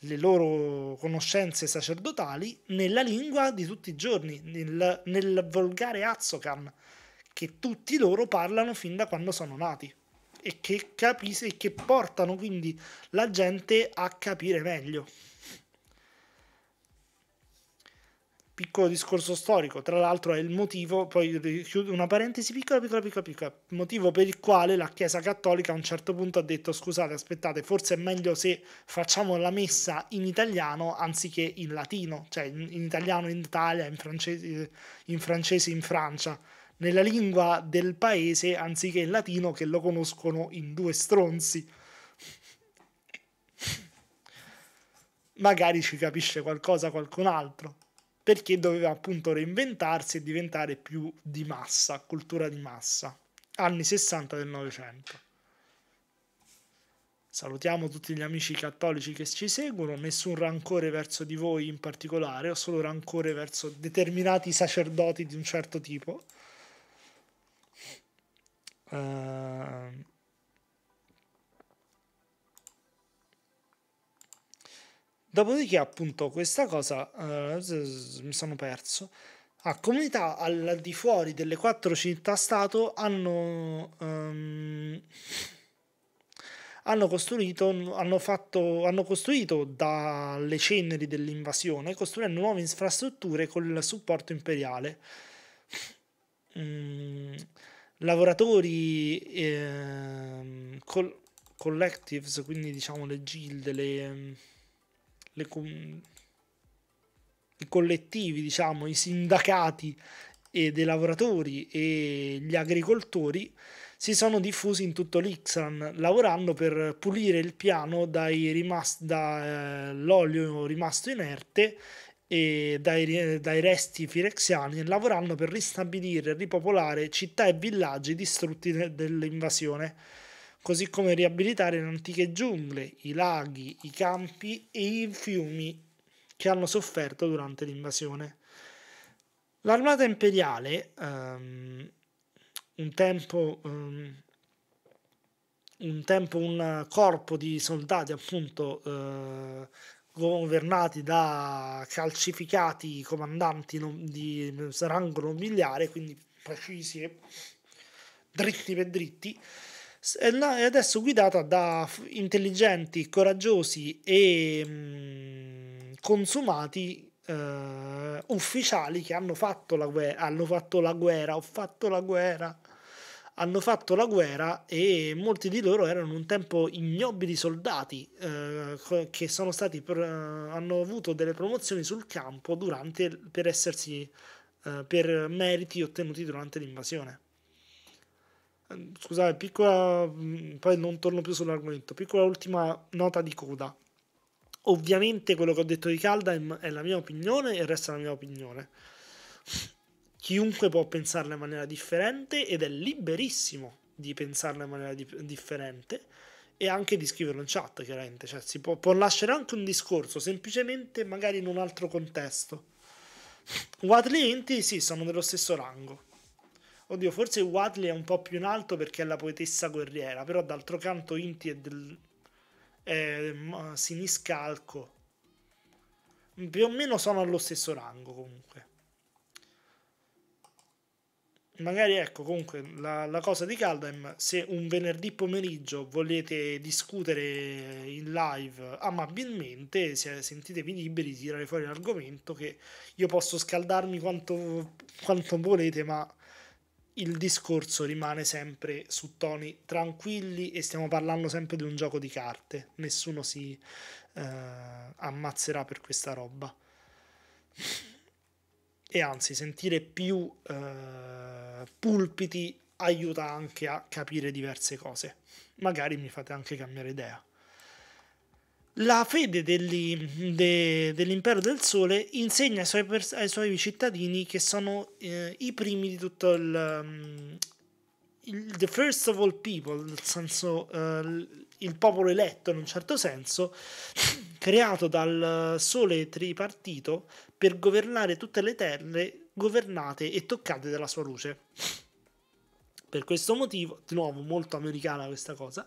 [SPEAKER 1] le loro conoscenze sacerdotali nella lingua di tutti i giorni, nel, nel volgare Azokan, che tutti loro parlano fin da quando sono nati e che, capis- e che portano quindi la gente a capire meglio. piccolo discorso storico, tra l'altro è il motivo, poi chiudo una parentesi piccola, piccola, piccola, piccola, motivo per il quale la Chiesa Cattolica a un certo punto ha detto scusate, aspettate, forse è meglio se facciamo la messa in italiano anziché in latino, cioè in, italiano in Italia, in francese in, francese, in Francia, nella lingua del paese anziché in latino che lo conoscono in due stronzi. Magari ci capisce qualcosa qualcun altro perché doveva appunto reinventarsi e diventare più di massa, cultura di massa, anni 60 del Novecento. Salutiamo tutti gli amici cattolici che ci seguono, nessun rancore verso di voi in particolare, ho solo rancore verso determinati sacerdoti di un certo tipo. Uh, Dopodiché, appunto, questa cosa eh, mi sono perso. A comunità al di fuori delle quattro città-stato hanno, um, hanno, hanno, fatto, hanno costruito dalle ceneri dell'invasione, costruendo nuove infrastrutture con il supporto imperiale. Mm, lavoratori eh, col- collectives, quindi diciamo le gilde, le le, i collettivi, diciamo, i sindacati e dei lavoratori e gli agricoltori si sono diffusi in tutto l'Ixran lavorando per pulire il piano dall'olio eh, rimasto inerte e dai, dai, resti firexiani, lavorando per ristabilire e ripopolare città e villaggi distrutti dell'invasione così come riabilitare le antiche giungle, i laghi, i campi e i fiumi che hanno sofferto durante l'invasione. L'armata imperiale, um, un tempo, um, un, tempo un corpo di soldati appunto uh, governati da calcificati comandanti di rango nobiliare, quindi precisi e dritti per dritti, eh, è adesso guidata da intelligenti, coraggiosi e mh, mm, consumati uh, ufficiali che hanno fatto, la guerra, hanno fatto la guerra, ho fatto la guerra, hanno fatto la guerra e molti di loro erano un tempo ignobili soldati uh, che sono stati per, hanno avuto delle promozioni sul campo durante, per essersi per meriti ottenuti durante l'invasione. Scusate, piccola. Mm, poi non torno più sull'argomento. Piccola ultima nota di coda. Ovviamente quello che ho detto di Calda è la mia opinione e resta la mia opinione. Chiunque può pensarla in maniera differente ed è liberissimo di pensarla in maniera di- differente e anche di scriverlo in chat, chiaramente. Cioè, si può, può lasciare anche un discorso, semplicemente magari in un altro contesto. Watley e Inti sì, sono dello stesso rango. Oddio, forse Wadley è un po' più in alto perché è la poetessa guerriera, però d'altro canto Inti è del... È mm, siniscalco. Più o meno sono allo stesso rango comunque. Magari ecco, comunque la, la cosa di Caldem, se un venerdì pomeriggio volete discutere in live amabilmente, se sentitevi liberi di tirare fuori l'argomento che io posso scaldarmi quanto, quanto volete, ma il discorso rimane sempre su toni tranquilli e stiamo parlando sempre di un gioco di carte, nessuno si eh, ammazzerà per questa roba. E anzi, sentire più eh, pulpiti aiuta anche a capire diverse cose. Magari mi fate anche cambiare idea. La fede degli, de, dell'impero del sole insegna ai suoi, ai suoi cittadini che sono eh, i primi di tutto il, mm, il, The first of all people, nel senso uh, il popolo eletto in un certo senso, creato dal sole tripartito per governare tutte le terre governate e toccate dalla sua luce. Per questo motivo, di nuovo molto americana questa cosa,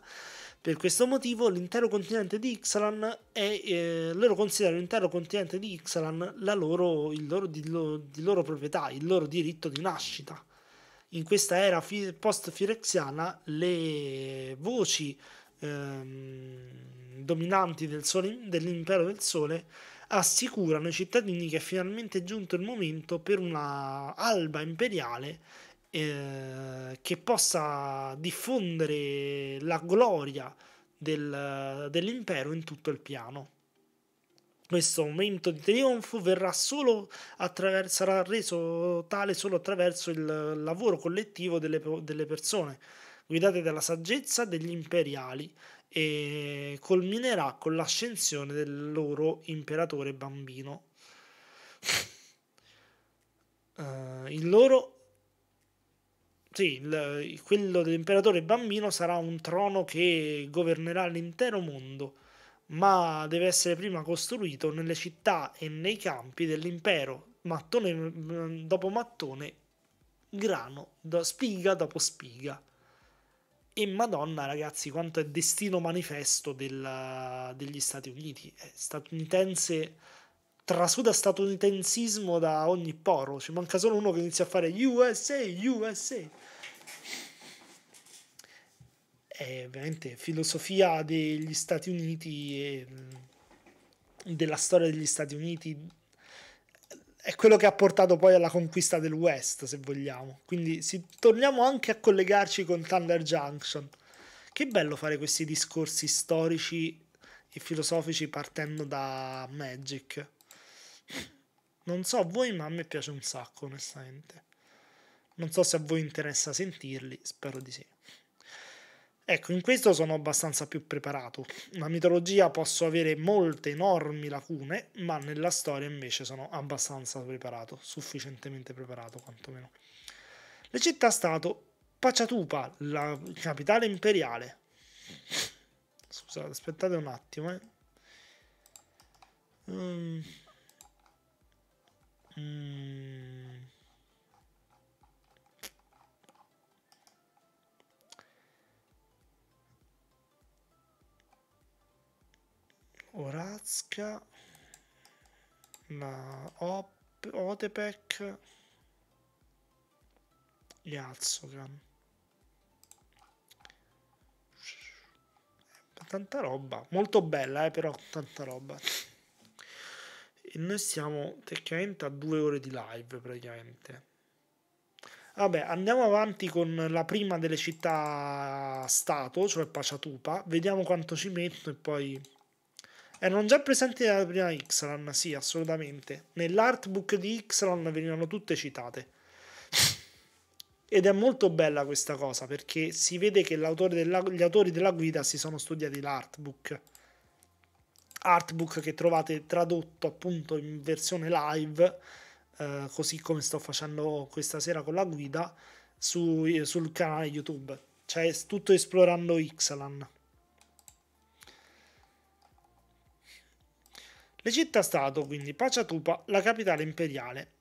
[SPEAKER 1] per questo motivo l'intero continente di Ixalan è, eh, loro considerano l'intero continente di Ixalan la loro, il loro di, lo, di, loro proprietà, il loro diritto di nascita. In questa era fi- post-firexiana le voci ehm, dominanti del sole, dell'impero del sole assicurano ai cittadini che è finalmente giunto il momento per una alba imperiale eh, che possa diffondere la gloria del, dell'impero in tutto il piano. Questo momento di trionfo verrà solo attraverso, sarà reso tale solo attraverso il lavoro collettivo delle, delle persone, guidate dalla saggezza degli imperiali, e culminerà con l'ascensione del loro imperatore bambino. Uh, il loro sì, il, quello dell'imperatore bambino sarà un trono che governerà l'intero mondo, ma deve essere prima costruito nelle città e nei campi dell'impero, mattone mm, dopo mattone, grano, spiga dopo spiga. E madonna ragazzi, quanto è destino manifesto della, degli Stati Uniti, è statunitense trasuda statunitensismo da ogni poro. Ci manca solo uno che inizia a fare USA, USA. È veramente filosofia degli Stati Uniti e mm, della storia degli Stati Uniti. È quello che ha portato poi alla conquista del West, se vogliamo. Quindi si, torniamo anche a collegarci con Thunder Junction. Che bello fare questi discorsi storici e filosofici partendo da Magic. Non so a voi, ma a me piace un sacco, onestamente. Non so se a voi interessa sentirli, spero di sì. Ecco, in questo sono abbastanza più preparato. La mitologia posso avere molte enormi lacune, ma nella storia invece sono abbastanza preparato, sufficientemente preparato quantomeno. Le città-stato Pacciatupa, la capitale imperiale. Scusate, aspettate un attimo. Eh. Ehm, Mm. Orazca, la Op Otepec e Tanta roba, molto bella, eh, però tanta roba. E noi siamo tecnicamente a due ore di live praticamente. Vabbè, andiamo avanti con la prima delle città-stato, cioè Paciatupa. Vediamo quanto ci metto e poi... Erano già presenti nella prima Xran, sì, assolutamente. Nell'artbook di Xran venivano tutte citate. Ed è molto bella questa cosa perché si vede che gli autori della guida si sono studiati l'artbook artbook che trovate tradotto appunto in versione live, eh, così come sto facendo questa sera con la guida, su, sul canale YouTube. Cioè, tutto esplorando Ixalan. Le città stato quindi Paciatupa la capitale imperiale.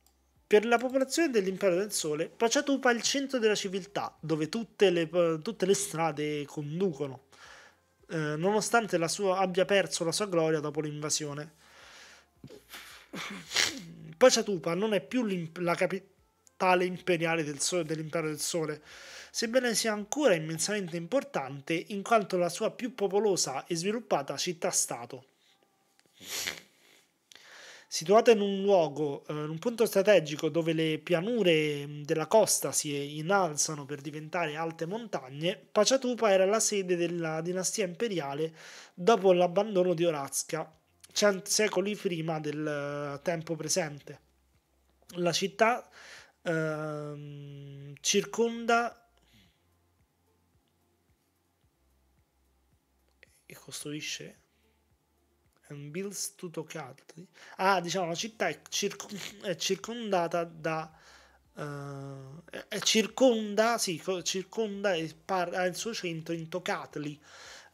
[SPEAKER 1] Per la popolazione dell'Impero del Sole, Paciatupa è il centro della civiltà, dove tutte le, tutte le strade conducono eh, nonostante sua, abbia perso la sua gloria dopo l'invasione. Pachatupa non è più la capitale imperiale del sole, dell'impero del sole, sebbene sia ancora immensamente importante in quanto la sua più popolosa e sviluppata città-stato situata in un luogo, eh, in un punto strategico dove le pianure mm, della costa si innalzano per diventare alte montagne, Paciatupa era la sede della dinastia imperiale dopo l'abbandono di Orazca, secoli prima del eh, tempo presente. La città eh, circonda e costruisce Bills Tutocati. Ah, diciamo, la città è, circo- è circondata da... Uh, è, circonda, sì, circonda e par- ha il suo centro in Tocatli,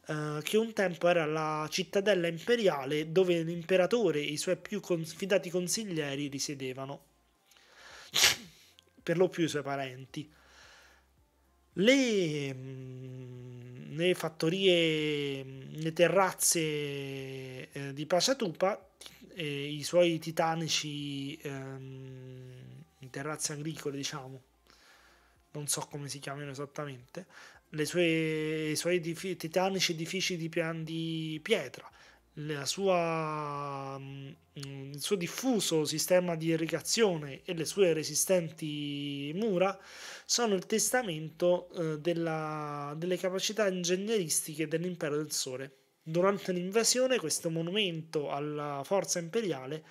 [SPEAKER 1] uh, che un tempo era la cittadella imperiale dove l'imperatore e i suoi più confidati consiglieri risiedevano, per lo più i suoi parenti le, mm, le fattorie, mm, le terrazze eh, di Pasciatupa, eh, i suoi titanici ehm, terrazze agricole, diciamo, non so come si chiamano esattamente, sue, i suoi edifi, titanici edifici di, di pietra, sua, mm, mm, il suo diffuso sistema di irrigazione e le sue resistenti mura sono il testamento eh, della, delle capacità ingegneristiche dell'impero del sole. Durante l'invasione questo monumento alla forza imperiale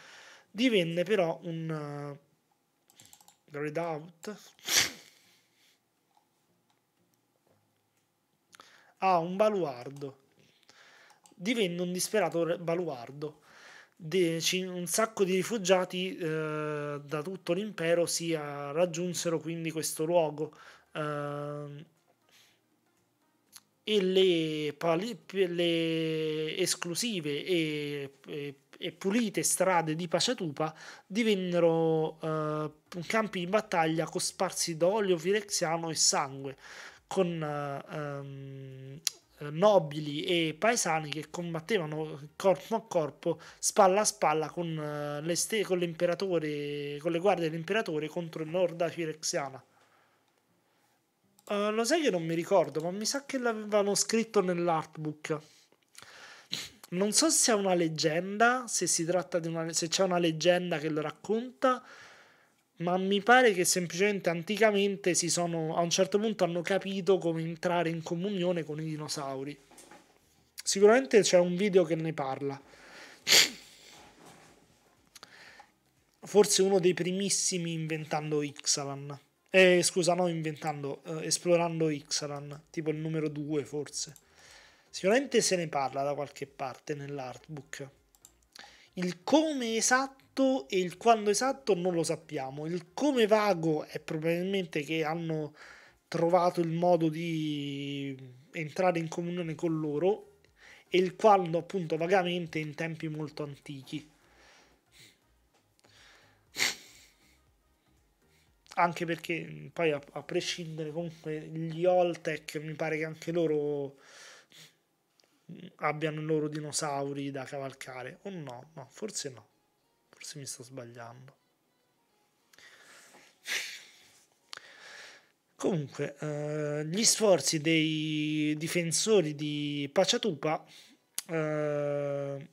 [SPEAKER 1] divenne però un uh, eh, redoubt ah, un baluardo divenne un disperato baluardo. De, un sacco di rifugiati eh, da tutto l'impero si eh, raggiunsero quindi questo luogo eh, e le, pali, le esclusive e, e, e, pulite strade di Pacetupa divennero eh, campi di battaglia cosparsi d'olio virexiano e sangue con eh, ehm, eh, nobili e paesani che combattevano corpo a corpo, spalla a spalla con, eh, le ste- con, l'imperatore, con le guardie dell'imperatore contro il l'orda firexiana. Uh, eh, lo sai che non mi ricordo, ma mi sa che l'avevano scritto nell'artbook. Non so se è una leggenda, se, si tratta di una, se c'è una leggenda che lo racconta, ma mi pare che semplicemente anticamente si sono, a un certo punto hanno capito come entrare in comunione con i dinosauri. Sicuramente c'è un video che ne parla. Forse uno dei primissimi inventando Ixalan. Eh, scusa, no, inventando, eh, esplorando Ixalan, tipo il numero 2 forse. Sicuramente se ne parla da qualche parte nell'artbook. Il come esatto esatto e il quando esatto non lo sappiamo. Il come vago è probabilmente che hanno trovato il modo di entrare in comunione con loro e il quando appunto vagamente in tempi molto antichi. Anche perché poi a, a prescindere comunque gli Oltec mi pare che anche loro abbiano i loro dinosauri da cavalcare o no, no, forse no. Forse mi sto sbagliando. Comunque, eh, gli sforzi dei difensori di Pacciatupa eh,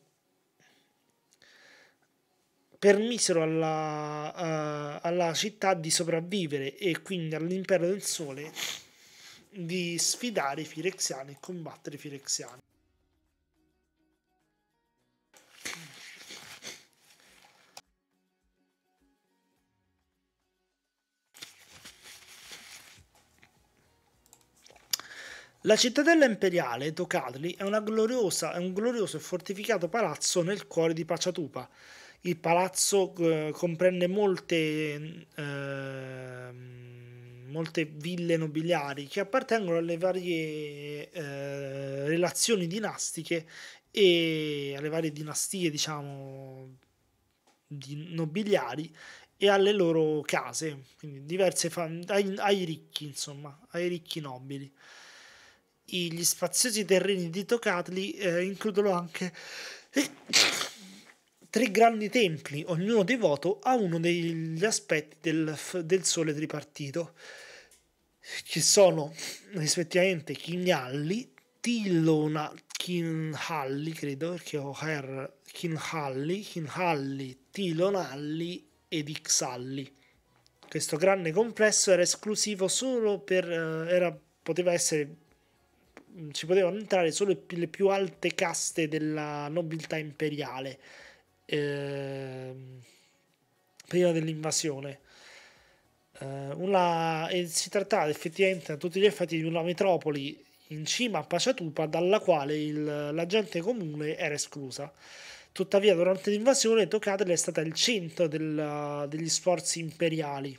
[SPEAKER 1] permisero alla, uh, alla, città di sopravvivere e quindi all'impero del sole di sfidare i firexiani e combattere i firexiani. La cittadella imperiale, Tocadli, è, gloriosa, è un glorioso e fortificato palazzo nel cuore di Paciatupa. Il palazzo eh, comprende molte, eh, molte, ville nobiliari che appartengono alle varie eh, relazioni dinastiche e alle varie dinastie, diciamo, di nobiliari e alle loro case, quindi diverse fam- ai, ai ricchi, insomma, ai ricchi nobili gli spaziosi terreni di Tocatli eh, includono anche eh, tre grandi templi, ognuno devoto a uno degli aspetti del, del sole tripartito, che sono rispettivamente Chignalli, Tillona, Kinhalli, credo, perché ho Her, Kinhalli, Kinhalli, Tilonalli ed Ixalli. Questo grande complesso era esclusivo solo per... Eh, era, poteva essere Mm, ci potevano entrare solo le più alte caste della nobiltà imperiale eh, prima dell'invasione. Eh, una, e si trattava effettivamente a tutti gli effetti di una metropoli in cima a Paciatupa dalla quale il, la gente comune era esclusa. Tuttavia, durante l'invasione, Tocatele è stata il centro del, degli sforzi imperiali,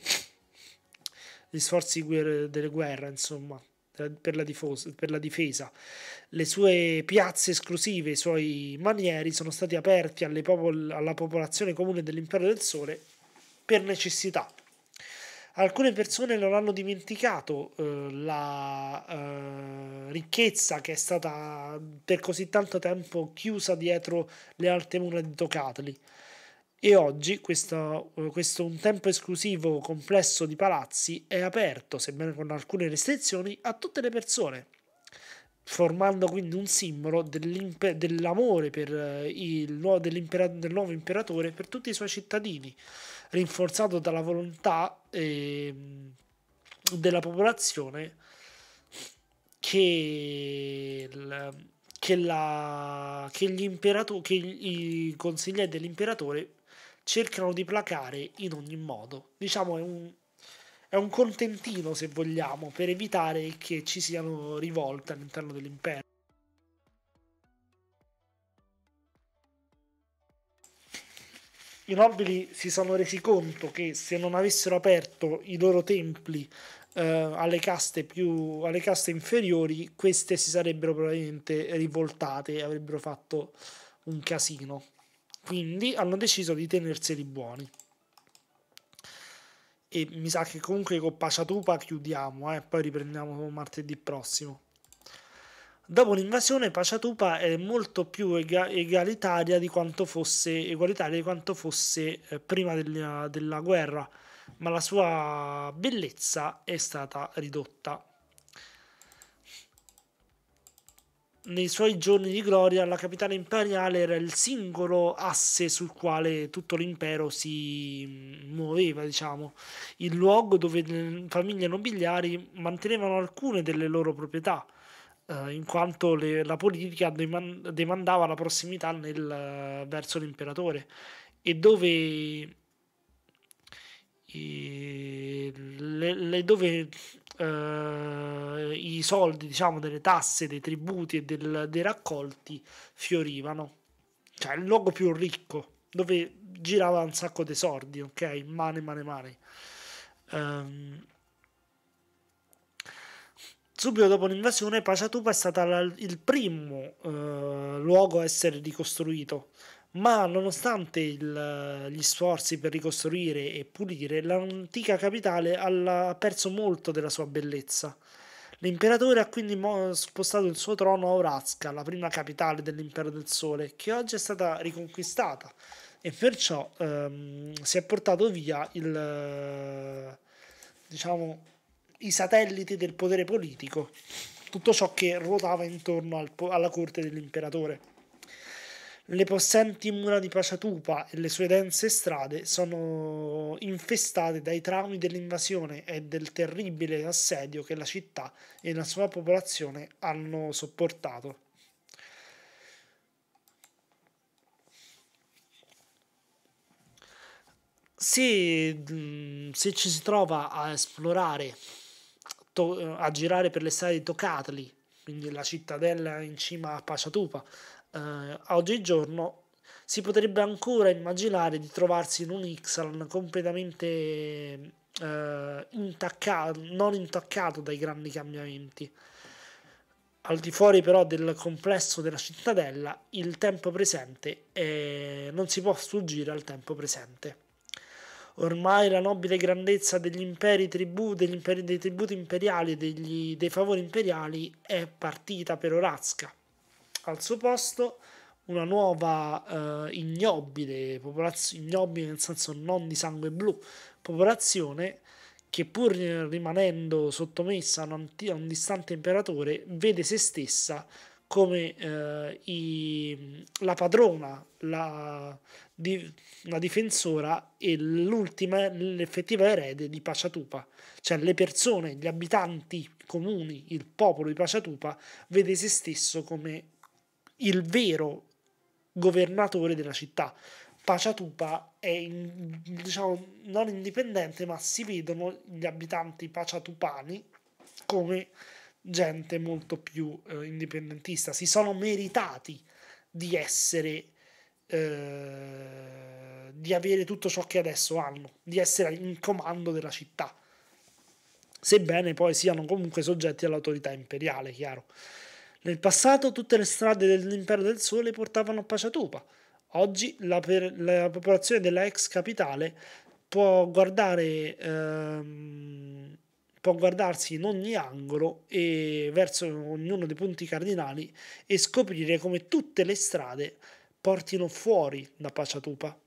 [SPEAKER 1] gli sforzi guerre, delle guerre, insomma per la, difesa, per la, difesa. Le sue piazze esclusive, i suoi manieri sono stati aperti popol- alla popolazione comune dell'Impero del Sole per necessità. Alcune persone non hanno dimenticato eh, la eh, ricchezza che è stata per così tanto tempo chiusa dietro le alte mura di Tocatli e oggi questo, eh, questo, un tempo esclusivo complesso di palazzi è aperto, sebbene con alcune restrizioni, a tutte le persone, formando quindi un simbolo dell'amore per eh, il, dell'impera- del nuovo imperatore per tutti i suoi cittadini, rinforzato dalla volontà eh, della popolazione che... Il, che, la, che, gli che i consiglieri dell'imperatore cercano di placare in ogni modo. Diciamo è un, è un contentino, se vogliamo, per evitare che ci siano rivolte all'interno dell'impero. I nobili si sono resi conto che se non avessero aperto i loro templi eh, alle, caste più, alle caste inferiori, queste si sarebbero probabilmente rivoltate e avrebbero fatto un casino. Quindi hanno deciso di tenerseli buoni. E mi sa che comunque con Paciatupa chiudiamo, eh, poi riprendiamo martedì prossimo. Dopo l'invasione Paciatupa è molto più egalitaria di quanto fosse, di quanto fosse eh, prima della, della guerra, ma la sua bellezza è stata ridotta. nei suoi giorni di gloria la capitale imperiale era il singolo asse sul quale tutto l'impero si muoveva, diciamo, il luogo dove le famiglie nobiliari mantenevano alcune delle loro proprietà, eh, in quanto le, la politica demandava la prossimità nel, eh, verso l'imperatore e dove, e, le, le, dove eh, i soldi diciamo, delle tasse, dei tributi e del, dei raccolti fiorivano. Cioè, il luogo più ricco dove girava un sacco di soldi, ok? Mane, mane, mane. Um, subito dopo l'invasione, Pacciatupa è stato il primo uh, luogo a essere ricostruito ma nonostante il, gli sforzi per ricostruire e pulire, l'antica capitale ha perso molto della sua bellezza. L'imperatore ha quindi spostato il suo trono a Orazca, la prima capitale dell'impero del sole, che oggi è stata riconquistata e perciò ehm, si è portato via il, diciamo, i satelliti del potere politico, tutto ciò che ruotava intorno al, alla corte dell'imperatore. Le possenti mura di Paciatupa e le sue dense strade sono infestate dai traumi dell'invasione e del terribile assedio che la città e la sua popolazione hanno sopportato. Se, mm, se ci si trova a esplorare, a girare per le strade di Tocatli, quindi la cittadella in cima a Paciatupa, eh, oggigiorno si potrebbe ancora immaginare di trovarsi in un Ixalan completamente eh, intaccato, non intaccato dai grandi cambiamenti. Al di fuori però del complesso della cittadella, il tempo presente è... Eh, non si può sfuggire al tempo presente. Ormai la nobile grandezza degli imperi tribù, degli imperi, dei tributi imperiali e dei favori imperiali è partita per Orazca al suo posto una nuova eh, ignobile popolazione, ignobile nel senso non di sangue blu, popolazione che pur rimanendo sottomessa a un, a un distante imperatore vede se stessa come eh, i, la padrona, la, di, la difensora e l'ultima, l'effettiva erede di Paciatupa. Cioè le persone, gli abitanti comuni, il popolo di Paciatupa vede se stesso come il vero governatore della città. Paciatupa è in, diciamo non indipendente, ma si vedono gli abitanti paciatupani come gente molto più eh, indipendentista. Si sono meritati di essere eh, di avere tutto ciò che adesso hanno, di essere in comando della città. Sebbene poi siano comunque soggetti all'autorità imperiale, chiaro. Nel passato tutte le strade dell'impero del sole portavano a Paciatupa. Oggi la, per, la popolazione della ex capitale può, guardare, ehm, può guardarsi in ogni angolo e verso ognuno dei punti cardinali e scoprire come tutte le strade portino fuori da Paciatupa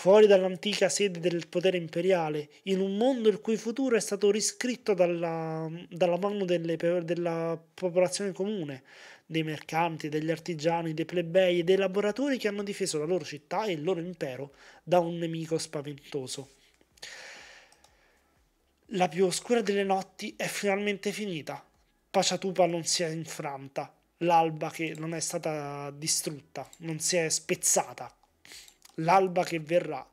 [SPEAKER 1] fuori dall'antica sede del potere imperiale, in un mondo il cui futuro è stato riscritto dalla, dalla mano delle, della popolazione comune, dei mercanti, degli artigiani, dei plebei e dei laboratori che hanno difeso la loro città e il loro impero da un nemico spaventoso. La più oscura delle notti è finalmente finita. Paciatupa non si è infranta, l'alba che non è stata distrutta, non si è spezzata, l'alba che verrà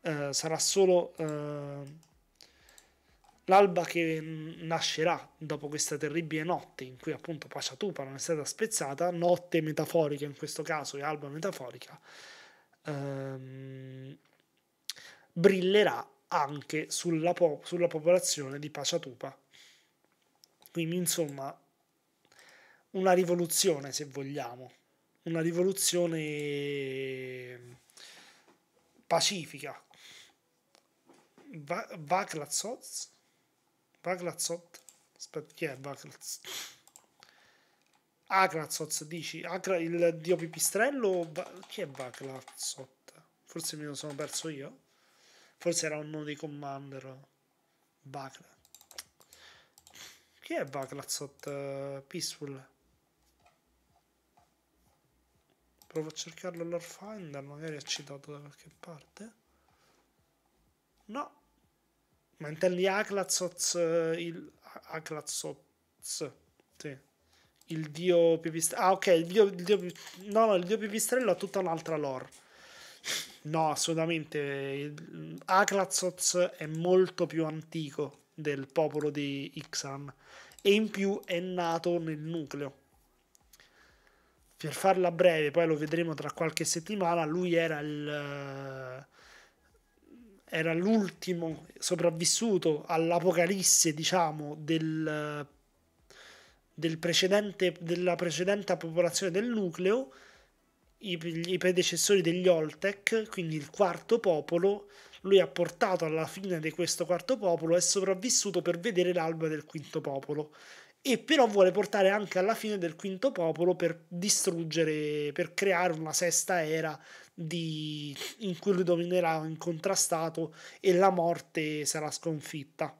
[SPEAKER 1] eh, sarà solo eh, l'alba che nascerà dopo questa terribile notte in cui appunto Pacciatupa non è stata spezzata, notte metaforica in questo caso e alba metaforica, ehm, brillerà anche sulla, po- sulla popolazione di Pacciatupa. Quindi insomma una rivoluzione se vogliamo, una rivoluzione pacifica. Vaglazot Vaglazot Aspetta, chi è Vaglazot Agrazot dici? Agra, il dio pipistrello? Va- chi è Vaglazot Forse me lo sono perso io? Forse era uno dei commander. Vaglazot Chi è Vaglazoth? Eh, peaceful? Provo a cercarlo all'orfinder, magari è citato da qualche parte. No. Ma intendi Aklazoz, eh, il Aklazots, sì. Il dio pipistrello. Ah, ok, il dio, il dio, no, no, il dio pipistrello ha tutta un'altra lore. No, assolutamente. Aklazots è molto più antico del popolo di Ixan. E in più è nato nel nucleo per farla breve, poi lo vedremo tra qualche settimana, lui era il eh, era l'ultimo sopravvissuto all'apocalisse, diciamo, del, del precedente, della precedente popolazione del nucleo, i, i predecessori degli Oltec, quindi il quarto popolo, lui ha portato alla fine di questo quarto popolo, è sopravvissuto per vedere l'alba del quinto popolo e però vuole portare anche alla fine del quinto popolo per distruggere, per creare una sesta era di, in cui lui dominerà incontrastato e la morte sarà sconfitta.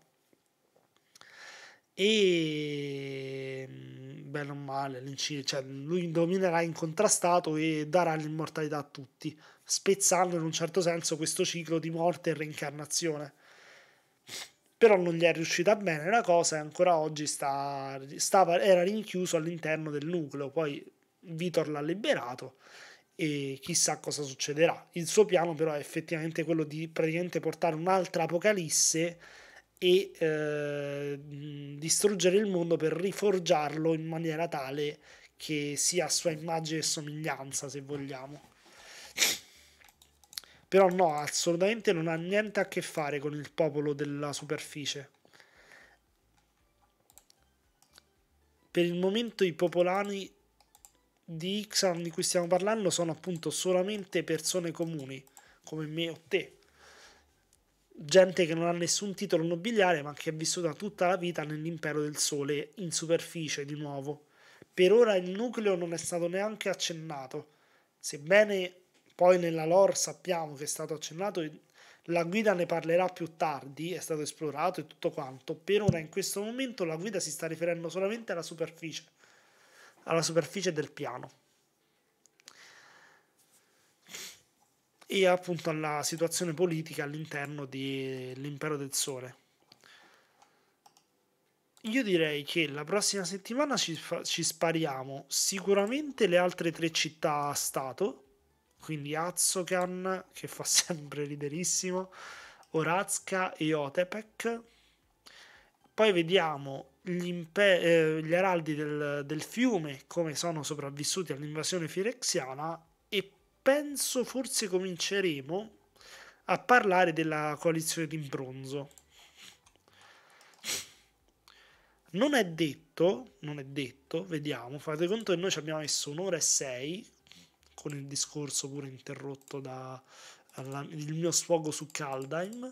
[SPEAKER 1] E mm, bene o male, cioè, lui dominerà incontrastato e darà l'immortalità a tutti, spezzando in un certo senso questo ciclo di morte e reincarnazione però non gli è riuscita bene la cosa e ancora oggi sta, stava, era rinchiuso all'interno del nucleo, poi Vitor l'ha liberato e chissà cosa succederà. Il suo piano però è effettivamente quello di praticamente portare un'altra apocalisse e eh, distruggere il mondo per riforgiarlo in maniera tale che sia a sua immagine e somiglianza, se vogliamo però no, assolutamente non ha niente a che fare con il popolo della superficie. Per il momento i popolani di Ixan di cui stiamo parlando sono appunto solamente persone comuni, come me o te. Gente che non ha nessun titolo nobiliare, ma che ha vissuto tutta la vita nell'impero del sole, in superficie di nuovo. Per ora il nucleo non è stato neanche accennato, sebbene poi nella lore sappiamo che è stato accennato, la guida ne parlerà più tardi, è stato esplorato e tutto quanto, per ora in questo momento la guida si sta riferendo solamente alla superficie, alla superficie del piano. E appunto alla situazione politica all'interno dell'impero del sole. Io direi che la prossima settimana ci, ci spariamo sicuramente le altre tre città-stato quindi Azzokan che fa sempre riderissimo, Orazka e Otepec. Poi vediamo gli, impe- eh, gli eraldi del, del, fiume come sono sopravvissuti all'invasione firexiana e penso forse cominceremo a parlare della coalizione di bronzo. Non è detto, non è detto, vediamo, fate conto che noi ci abbiamo messo un'ora e sei con il discorso pure interrotto dal mio sfogo su Kaldheim,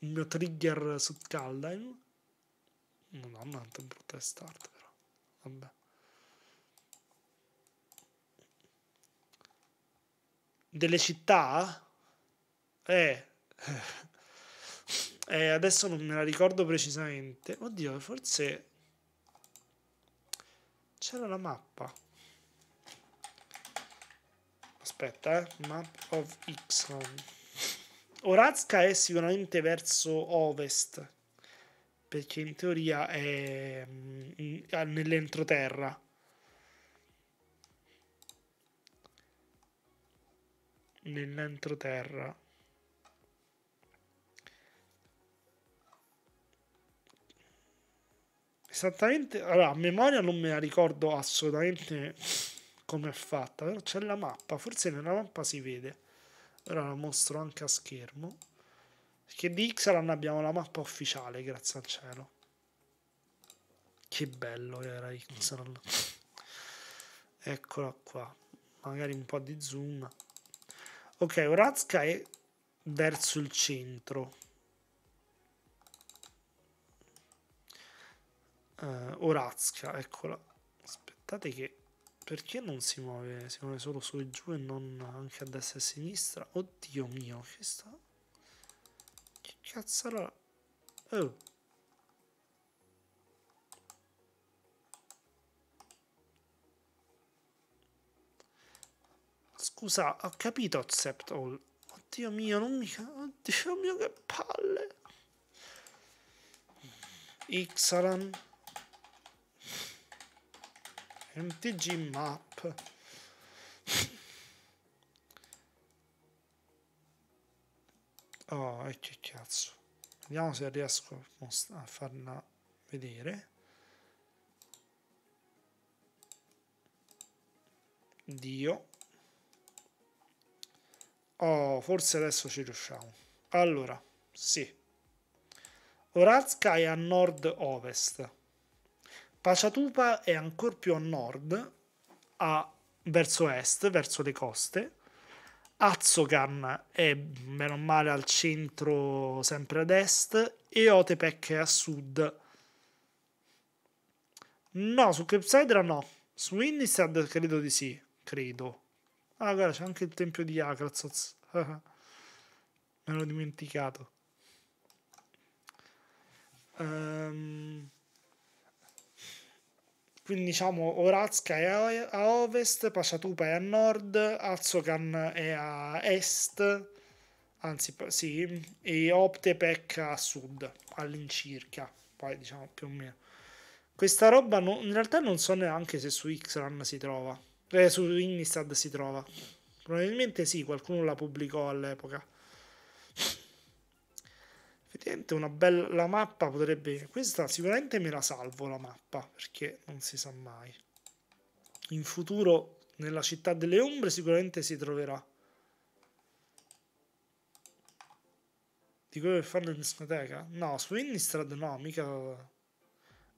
[SPEAKER 1] il mio trigger su Kaldheim. Madonna, quanto brutta start però. Vabbè. Delle città? Eh. eh. Adesso non me la ricordo precisamente. Oddio, forse... C'era la mappa aspetta, eh. Map of Ixalan. Orazka è sicuramente verso ovest, perché in teoria è mm, nell'entroterra. Nell'entroterra. Esattamente, allora, a memoria non me la ricordo assolutamente come è fatta, però c'è la mappa, forse nella mappa si vede. Ora la mostro anche a schermo. Che di Xalan abbiamo la mappa ufficiale, grazie al cielo. Che bello era Xalan. Eccola qua. Magari un po' di zoom. Ok, Orazka è verso il centro. Uh, Orazka, eccola. Aspettate che perché non si muove? Si muove solo su e giù e non anche a destra e a sinistra? Oddio mio, che sta... Che cazzarola... Oh! Scusa, ho capito accept all. Oddio mio, non mi... Oddio mio, che palle! Ixalan MTG Map. Oh, e che cazzo. Vediamo se riesco a farla vedere. Dio. Oh, forse adesso ci riusciamo. Allora, sì. Orazka è a nord-ovest. Pachatupa è ancora più a nord, a, verso est, verso le coste. Azogan è meno male al centro, sempre ad est, e Otepec è a sud. No, su Clepsidra no. Su Innistad credo di sì, credo. Ah, guarda, c'è anche il tempio di Akrazoz. Me l'ho dimenticato. Ehm... Um... Quindi diciamo Orazka è a, ovest, Pasciatupa è a nord, Azokan è a est, anzi sì, e Optepec a sud, all'incirca, poi diciamo più o meno. Questa roba no, in realtà non so neanche se su Xran si trova, eh, su Innistad si trova. Probabilmente sì, qualcuno la pubblicò all'epoca effettivamente una bella mappa potrebbe... Questa sicuramente me la salvo la mappa, perché non si sa mai. In futuro nella città delle ombre sicuramente si troverà. Di quello che fanno in discoteca? No, su Innistrad no, mica...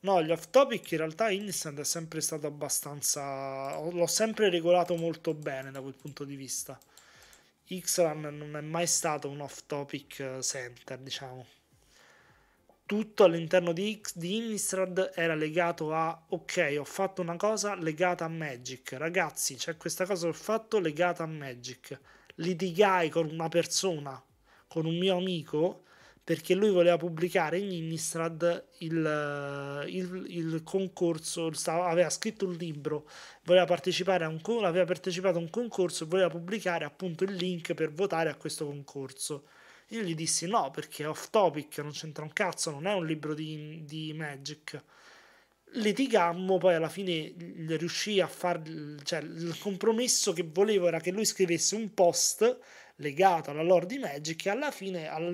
[SPEAKER 1] No, gli off topic in realtà Innistrad è sempre stato abbastanza... L'ho sempre regolato molto bene da quel punto di vista. Xran non è mai stato un off topic eh, center, diciamo. Tutto all'interno di, X, di Innistrad era legato a ok, ho fatto una cosa legata a Magic. Ragazzi, c'è questa cosa che ho fatto legata a Magic. Litigai con una persona, con un mio amico, perché lui voleva pubblicare in Innistrad il, eh, il, il concorso, stava, aveva scritto un libro, voleva partecipare a un, aveva partecipato a un concorso e voleva pubblicare appunto il link per votare a questo concorso. Io gli dissi no perché è off topic, non c'entra un cazzo, non è un libro di, di Magic. Litigammo, poi alla fine riuscì a fare, cioè il compromesso che volevo era che lui scrivesse un post legato alla lore di Magic e alla fine... Alla,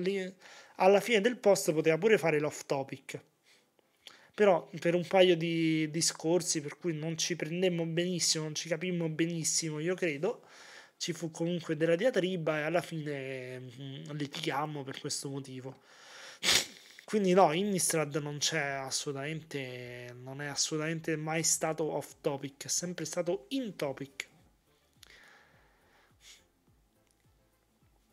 [SPEAKER 1] alla fine del post poteva pure fare l'off topic. Però per un paio di discorsi per cui non ci prendemmo benissimo, non ci capimmo benissimo, io credo, ci fu comunque della diatriba e alla fine mh, mm, litighiamo per questo motivo. Quindi no, Innistrad non c'è assolutamente, non è assolutamente mai stato off topic, è sempre stato in topic.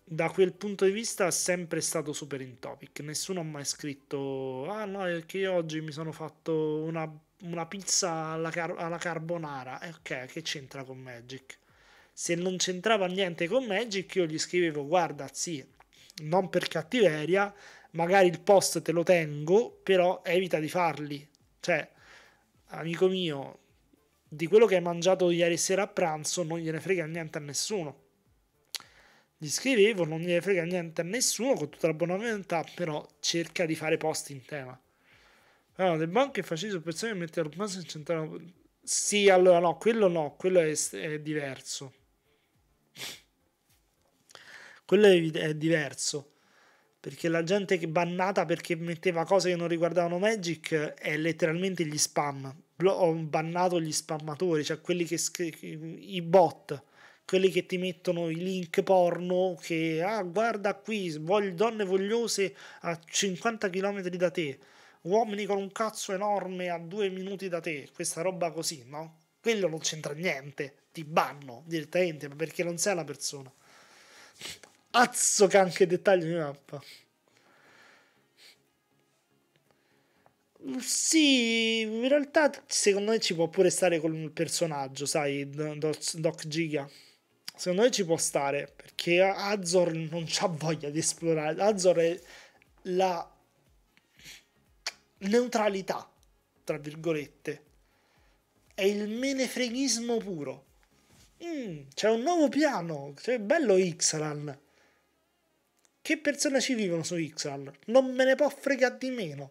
[SPEAKER 1] da quel punto di vista è sempre stato super in topic. Nessuno ha mai scritto: Ah, no, è che oggi mi sono fatto una, una pizza alla, car- alla carbonara. E eh, ok, che c'entra con Magic? Se non c'entrava niente con Magic, io gli scrivevo: Guarda, sì, non per cattiveria, magari il post te lo tengo, però evita di farli. Cioè, amico mio, di quello che hai mangiato ieri sera a pranzo non gliene frega niente a nessuno gli scrivevo, non gliene frega niente a nessuno, con tutta la buona volontà, però cerca di fare post in tema. Allora, le banche facili su persone che mettono al passo in centrale... Sì, allora no, quello no, quello è, è diverso. quello è, è diverso perché la gente che bannata perché metteva cose che non riguardavano Magic è letteralmente gli spam. Ho bannato gli spammatori, cioè quelli che scri- i bot quelli che ti mettono i link porno che, ah, guarda qui, voglio donne vogliose a 50 km da te, uomini con un cazzo enorme a due minuti da te, questa roba così, no? Quello non c'entra niente, ti banno direttamente perché non sei la persona. Azzo che anche dettagli di mappa. Sì, in realtà secondo me ci può pure stare con il personaggio, sai, Doc Giga secondo me ci può stare perché Azor non ha voglia di esplorare. Azor è la neutralità, tra virgolette, è il menefreghismo puro. Mm, c'è un nuovo piano, c'è bello Ixalan. Che persone ci vivono su Ixalan? Non me ne può fregare di meno.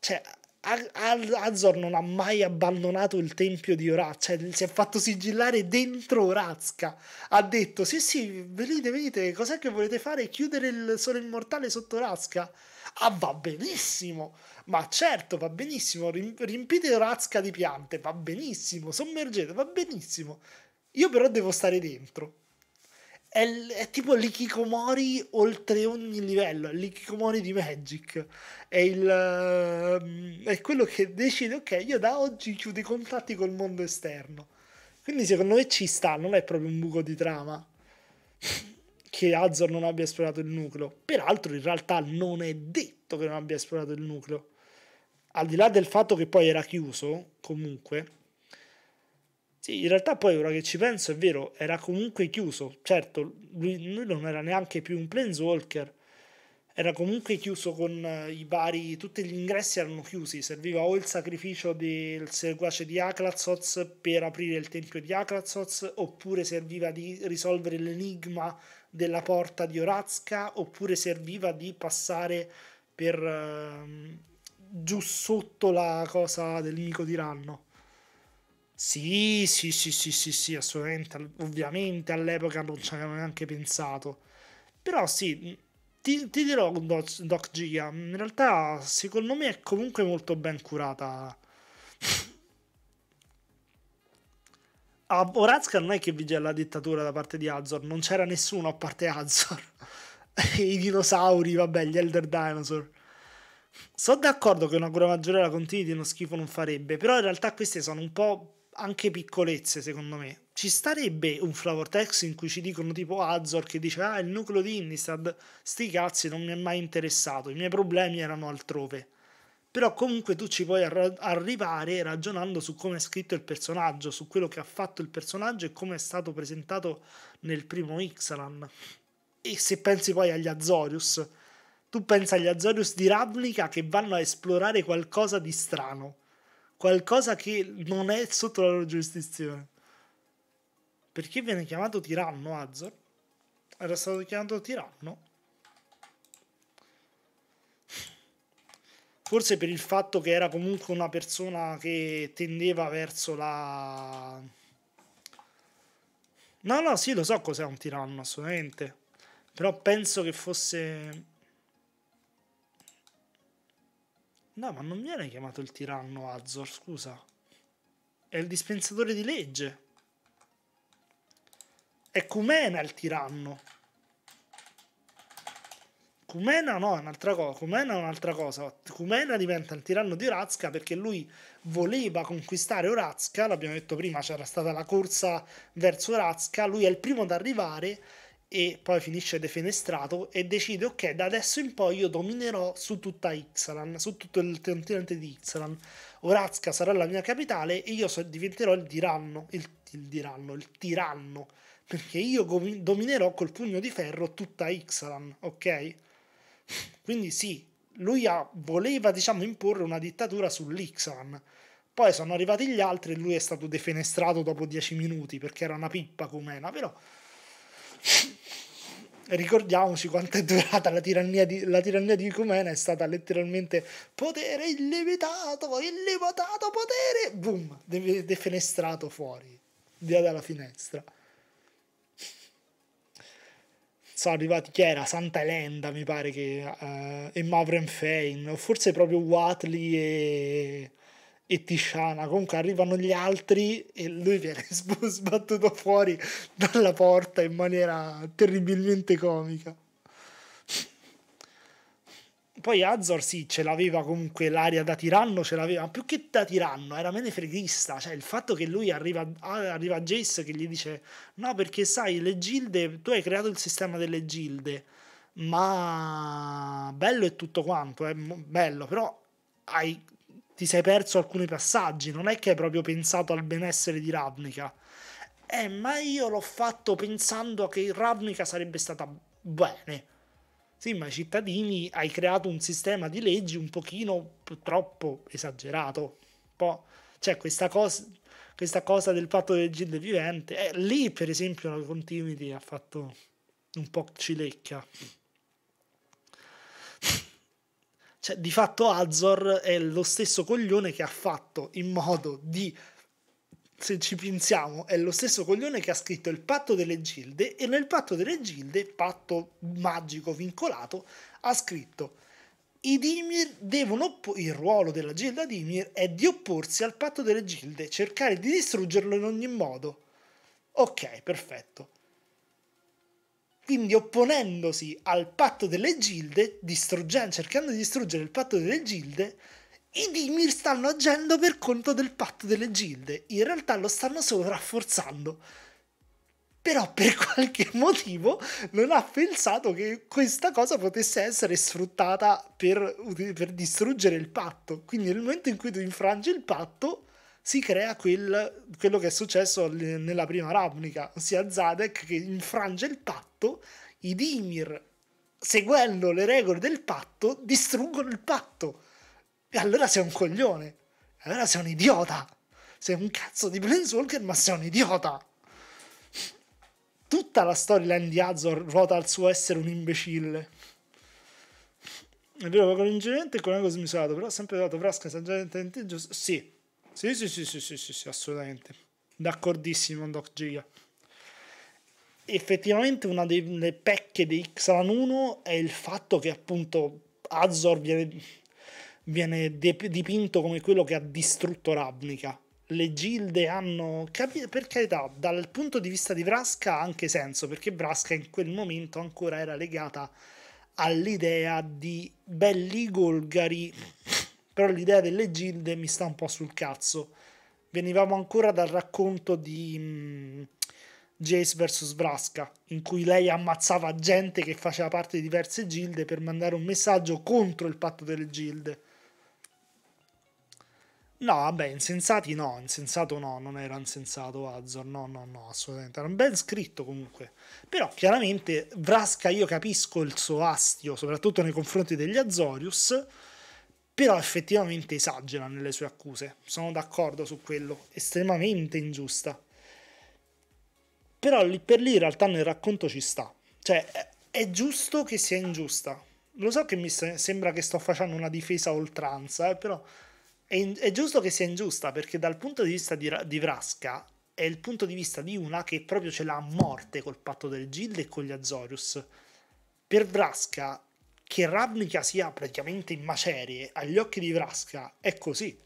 [SPEAKER 1] Cioè, Azor non ha mai abbandonato il tempio di Orazca, cioè si è fatto sigillare dentro Orazka. Ha detto: Sì, sì, venite, venite, cos'è che volete fare? Chiudere il sole immortale sotto Orazka? Ah, va benissimo, ma certo, va benissimo. Riempite Orazka di piante, va benissimo. Sommergete, va benissimo. Io però devo stare dentro. È, è, tipo l'Ikikomori oltre ogni livello, l'Ikikomori di Magic. È, il, ehm, è quello che decide, ok, io da oggi chiudo i contatti col mondo esterno. Quindi secondo me ci sta, non è proprio un buco di trama che Azor non abbia esplorato il nucleo. Peraltro in realtà non è detto che non abbia esplorato il nucleo. Al di là del fatto che poi era chiuso, comunque, sì, in realtà poi ora che ci penso è vero, era comunque chiuso. Certo, lui, lui non era neanche più un planeswalker, era comunque chiuso con eh, i vari... tutti gli ingressi erano chiusi, serviva o il sacrificio del seguace di Aklazoz per aprire il tempio di Aklazoz, oppure serviva di risolvere l'enigma della porta di Orazka, oppure serviva di passare per... Eh, giù sotto la cosa del di Ranno. Sì, sì, sì, sì, sì, sì, assolutamente. Ovviamente all'epoca non ci avevano neanche pensato. Però sì, mm, ti, ti dirò Doc, Doc Giga, mm, in realtà secondo me è comunque molto ben curata. A Orazka non è che vi c'è la dittatura da parte di Azor, non c'era nessuno a parte Azor. I dinosauri, vabbè, gli Elder Dinosaur. Sono d'accordo che una cura maggiore alla continui uno schifo non farebbe, però in realtà queste sono un po' anche piccolezze, secondo me. Ci starebbe un flavor text in cui ci dicono tipo Azor che dice ah il nucleo di Innistad, sti cazzi non mi è mai interessato, i miei problemi erano altrove. Però comunque tu ci puoi arrivare ragionando su come è scritto il personaggio, su quello che ha fatto il personaggio e come è stato presentato nel primo Ixalan. E se pensi poi agli Azorius, tu pensa agli Azorius di Ravnica che vanno a esplorare qualcosa di strano qualcosa che non è sotto la loro giurisdizione. Perché viene chiamato tiranno Azor? Era stato chiamato tiranno. Forse per il fatto che era comunque una persona che tendeva verso la... No, no, sì, lo so cos'è un tiranno, assolutamente. Però penso che fosse No, ma non viene chiamato il tiranno Azor, scusa. È il dispensatore di legge. È Cumena il tiranno. Cumena no, è un'altra cosa. Cumena è un'altra cosa. Cumena diventa il tiranno di Orazca perché lui voleva conquistare Orazca. L'abbiamo detto prima, c'era stata la corsa verso Orazca. Lui è il primo ad arrivare e poi finisce defenestrato e decide ok da adesso in poi io dominerò su tutta Ixalan, su tutto il continente di Ixalan. Orazca sarà la mia capitale e io diventerò il tiranno, il, il, diranno, il tiranno, perché io dominerò col pugno di ferro tutta Ixalan, ok? Quindi sì, lui ha, voleva diciamo imporre una dittatura sull'Ixalan. Poi sono arrivati gli altri e lui è stato defenestrato dopo 10 minuti perché era una pippa com'era, però ricordiamoci quanto è durata la tirannia di, la tirannia di Icumena, è stata letteralmente potere illimitato, illimitato potere, boom, defenestrato fuori, via dalla finestra. Sono arrivati, chi era? Santa Elenda, mi pare che, uh, e Mavren Fane, forse proprio Watley e e Tisciana. Comunque arrivano gli altri e lui viene sbattuto fuori dalla porta in maniera terribilmente comica. Poi Azor sì, ce l'aveva comunque l'aria da tiranno, ce l'aveva, ma più che da tiranno, era menefreghista, cioè il fatto che lui arriva, arriva a Jace che gli dice no perché sai, le gilde, tu hai creato il sistema delle gilde, ma bello è tutto quanto, è eh, bello, però hai ti sei perso alcuni passaggi, non è che hai proprio pensato al benessere di Ravnica. Eh, ma io l'ho fatto pensando che Ravnica sarebbe stata bene. Sì, ma i cittadini hai creato un sistema di leggi un pochino troppo esagerato. Po'. Cioè, questa cosa, questa cosa del patto del Gilde vivente, eh, lì per esempio la Continuity ha fatto un po' cilecca. Cioè, di fatto Azor è lo stesso coglione che ha fatto in modo di se ci pensiamo, è lo stesso coglione che ha scritto il patto delle gilde e nel patto delle gilde, patto magico vincolato, ha scritto i Dimir devono oppo- il ruolo della gilda Dimir è di opporsi al patto delle gilde, cercare di distruggerlo in ogni modo. Ok, perfetto quindi opponendosi al patto delle gilde, cercando di distruggere il patto delle gilde, i Dimir stanno agendo per conto del patto delle gilde, in realtà lo stanno solo rafforzando. Però per qualche motivo non ha pensato che questa cosa potesse essere sfruttata per, per distruggere il patto. Quindi nel momento in cui tu infrangi il patto, si crea quel, quello che è successo nella prima Ravnica, ossia Zadek che infrange il patto, i Dimir, seguendo le regole del patto, distruggono il patto. E allora sei un coglione, allora sei un idiota, sei un cazzo di Planeswalker ma sei un idiota. Tutta la storyline di Azor ruota al suo essere un imbecille. È vero, con l'ingerente e con l'angolo smisurato, però sempre dato frasca esageramente giusto. Sì, sì, sì, sì, sì, sì, sì, sì assolutamente. D'accordissimo, Doc Giga. Effettivamente una delle pecche di Xalan 1 è il fatto che appunto Azor viene, viene dipinto come quello che ha distrutto Ravnica. Le gilde hanno, capi- per carità, dal punto di vista di Vraska ha anche senso, perché Vraska in quel momento ancora era legata all'idea di belli golgari però l'idea delle gilde mi sta un po' sul cazzo. Venivamo ancora dal racconto di mh, mm, Jace vs. Vraska, in cui lei ammazzava gente che faceva parte di diverse gilde per mandare un messaggio contro il patto delle gilde. No, vabbè, insensati no, insensato no, non era insensato Azor, no, no, no, assolutamente, era ben scritto comunque. Però chiaramente Vraska io capisco il suo astio, soprattutto nei confronti degli Azorius, però effettivamente esagera nelle sue accuse, sono d'accordo su quello, estremamente ingiusta. Però lì per lì in realtà nel racconto ci sta, cioè è giusto che sia ingiusta. Lo so che mi sembra che sto facendo una difesa a oltranza, eh, però è, in- è, giusto che sia ingiusta perché dal punto di vista di, Ra- di Vraska è il punto di vista di una che proprio ce l'ha a morte col patto del Gild e con gli Azorius. Per Vraska che Ravnica sia praticamente in macerie agli occhi di Vraska è così.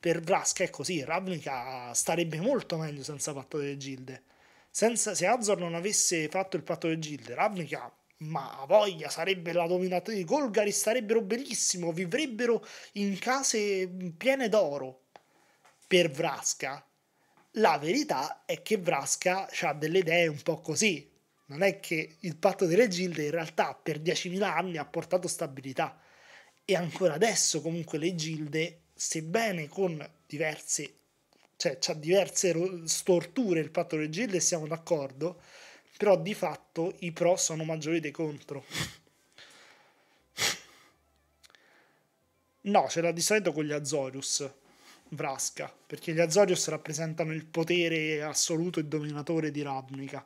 [SPEAKER 1] Per Vraska è così, Ravnica starebbe molto meglio senza patto delle gilde. Senza, se Azor non avesse fatto il patto delle gilde, Ravnica, ma voglia, sarebbe la dominatrice di Golgari, starebbero bellissimo, vivrebbero in case piene d'oro. Per Vraska, la verità è che Vraska ha delle idee un po' così, non è che il patto delle gilde in realtà per 10.000 anni ha portato stabilità e ancora adesso comunque le gilde, sebbene con diverse, cioè ha diverse storture il patto delle gilde, siamo d'accordo, però di fatto i pro sono maggiori dei contro. No, ce l'ha di solito con gli Azorius, Vraska, perché gli Azorius rappresentano il potere assoluto e dominatore di Ravnica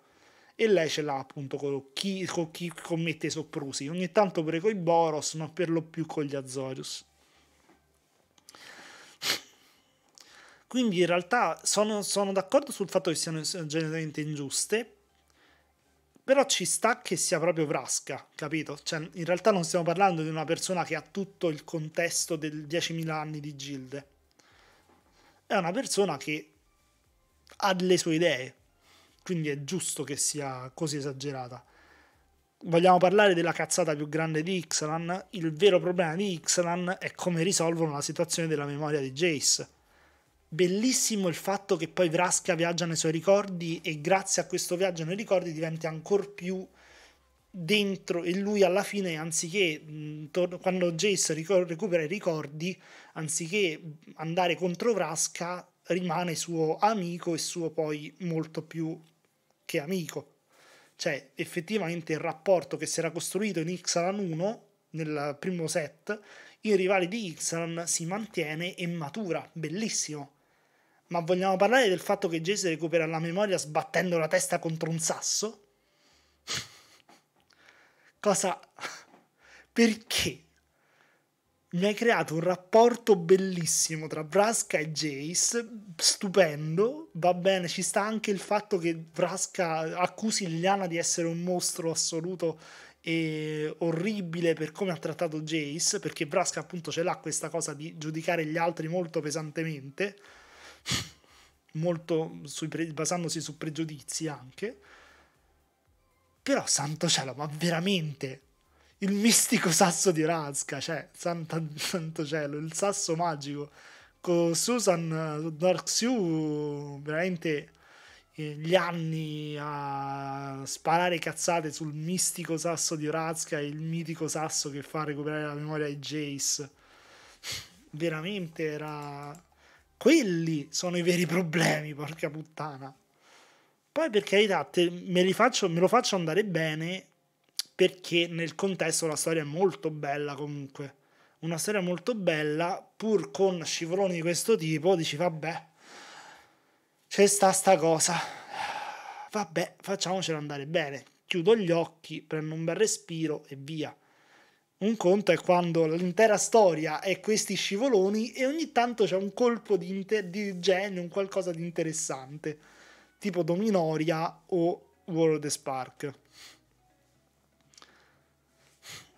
[SPEAKER 1] e lei ce l'ha appunto con chi, con chi commette i soprusi, ogni tanto pure con i Boros, ma per lo più con gli Azorius. Quindi in realtà sono, sono d'accordo sul fatto che siano generalmente ingiuste, però ci sta che sia proprio Vrasca, capito? Cioè, in realtà non stiamo parlando di una persona che ha tutto il contesto del 10.000 anni di Gilde. È una persona che ha le sue idee, quindi è giusto che sia così esagerata. Vogliamo parlare della cazzata più grande di Ixalan? Il vero problema di Ixalan è come risolvono la situazione della memoria di Jace. Bellissimo il fatto che poi Vraska viaggia nei suoi ricordi e grazie a questo viaggio nei ricordi diventi ancora più dentro e lui alla fine anziché mm, quando Jace recupera i ricordi anziché andare contro Vraska rimane suo amico e suo poi molto più che amico. Cioè, effettivamente il rapporto che si era costruito in Xalan 1 nel primo set, il rivale di Xalan si mantiene e matura, bellissimo. Ma vogliamo parlare del fatto che Jace recupera la memoria sbattendo la testa contro un sasso? Cosa? Perché? mi hai creato un rapporto bellissimo tra Vraska e Jace, stupendo, va bene, ci sta anche il fatto che Vraska accusi Liliana di essere un mostro assoluto e orribile per come ha trattato Jace, perché Vraska appunto ce l'ha questa cosa di giudicare gli altri molto pesantemente, molto sui pre- basandosi su pregiudizi anche. Però santo cielo, ma veramente il mistico sasso di Razka, cioè, santa, santo cielo, il sasso magico. Con Susan eh, Dorxiu, veramente eh, gli anni a sparare cazzate sul mistico sasso di Razka e il mitico sasso che fa recuperare la memoria ai Jace. Veramente era... Quelli sono i veri problemi, porca puttana. Poi per carità, te, me, faccio, me lo faccio andare bene perché nel contesto la storia è molto bella comunque. Una storia molto bella, pur con scivoloni di questo tipo, dici vabbè, c'è sta sta cosa, vabbè, facciamocela andare bene. Chiudo gli occhi, prendo un bel respiro e via. Un conto è quando l'intera storia è questi scivoloni e ogni tanto c'è un colpo di, inter- di genio, un qualcosa di interessante, tipo Dominoria o World of Spark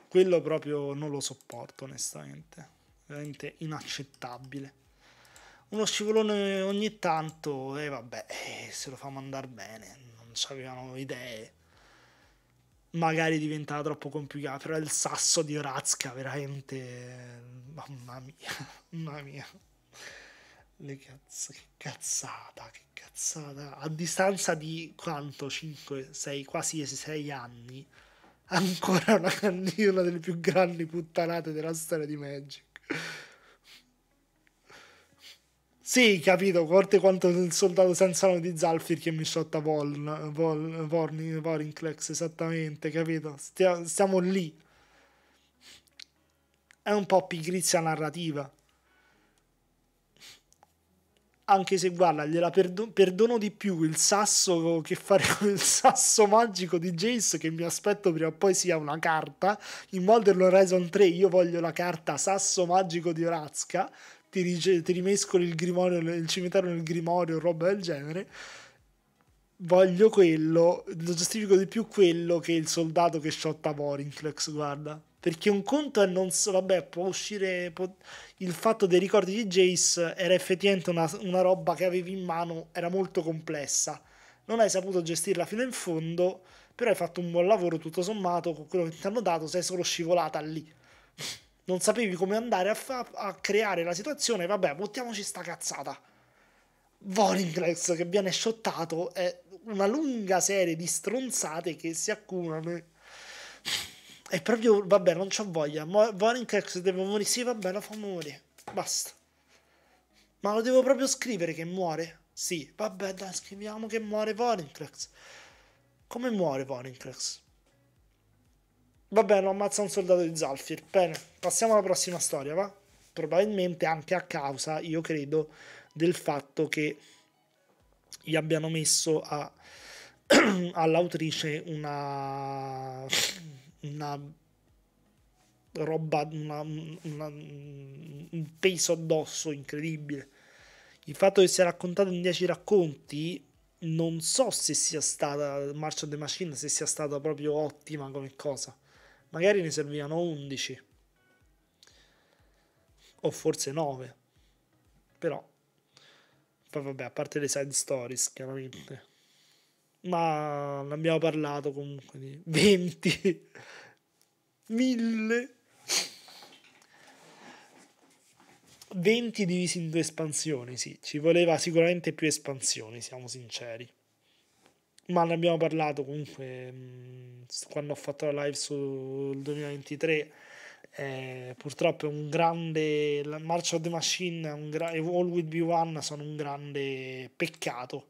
[SPEAKER 1] quello proprio non lo sopporto onestamente, veramente inaccettabile. Uno scivolone ogni tanto e eh, vabbè, se lo fanno andare bene, non avevano idee. Magari diventava troppo complicato, però il sasso di Orazca veramente... Mamma mia, mamma mia. Le cazzo, che cazzata, che cazzata. A distanza di quanto? 5, 6, quasi 6 anni ancora una, una delle più grandi puttanate della storia di Magic. Sì, capito, corte quanto il soldato senza nome di Zalfir che mi shotta Vol, Vol, Vorn, esattamente, capito? Stia, stiamo lì. È un po' pigrizia narrativa anche se guarda, gliela perdo- perdono di più il sasso che fare con il sasso magico di Jace che mi aspetto prima o poi sia una carta. In Modern Horizon 3 io voglio la carta sasso magico di Orazca, ti, rice- ti rimescoli il, grimorio, il cimitero nel grimorio, roba del genere. Voglio quello, lo giustifico di più quello che il soldato che shotta Vorinclex, guarda. Perché un conto è non so, vabbè, può uscire. Può... Il fatto dei ricordi di Jace era effettivamente una, una roba che avevi in mano, era molto complessa. Non hai saputo gestirla fino in fondo, però hai fatto un buon lavoro tutto sommato con quello che ti hanno dato, sei solo scivolata lì. non sapevi come andare a, fa- a, creare la situazione, vabbè, buttiamoci sta cazzata. Volinglex che viene shottato è una lunga serie di stronzate che si accumulano è proprio, vabbè, non c'ho voglia. Mo- Vorinkex deve morire. Sì, vabbè, lo fa morire. Basta. Ma lo devo proprio scrivere che muore? Sì, vabbè, dai, scriviamo che muore Vorinkex. Come muore Vorinkex? Vabbè, lo ammazza un soldato di Zalfir. Bene, passiamo alla prossima storia, va? Probabilmente anche a causa, io credo, del fatto che gli abbiano messo a, all'autrice una una roba, una, una, un peso addosso incredibile. Il fatto che sia raccontato in 10 racconti, non so se sia stata March of the Machine, se sia stata proprio ottima come cosa. Magari ne servivano 11 o forse 9. Però, poi vabbè, a parte le side stories, chiaramente ma ne abbiamo parlato comunque di 20, 1000, 20 divisi in due espansioni, sì, ci voleva sicuramente più espansioni, siamo sinceri. Ma ne abbiamo parlato comunque mh, quando ho fatto la live sul 2023. Eh, purtroppo è un grande. La March of the Machine e gra- All Will Be One sono un grande peccato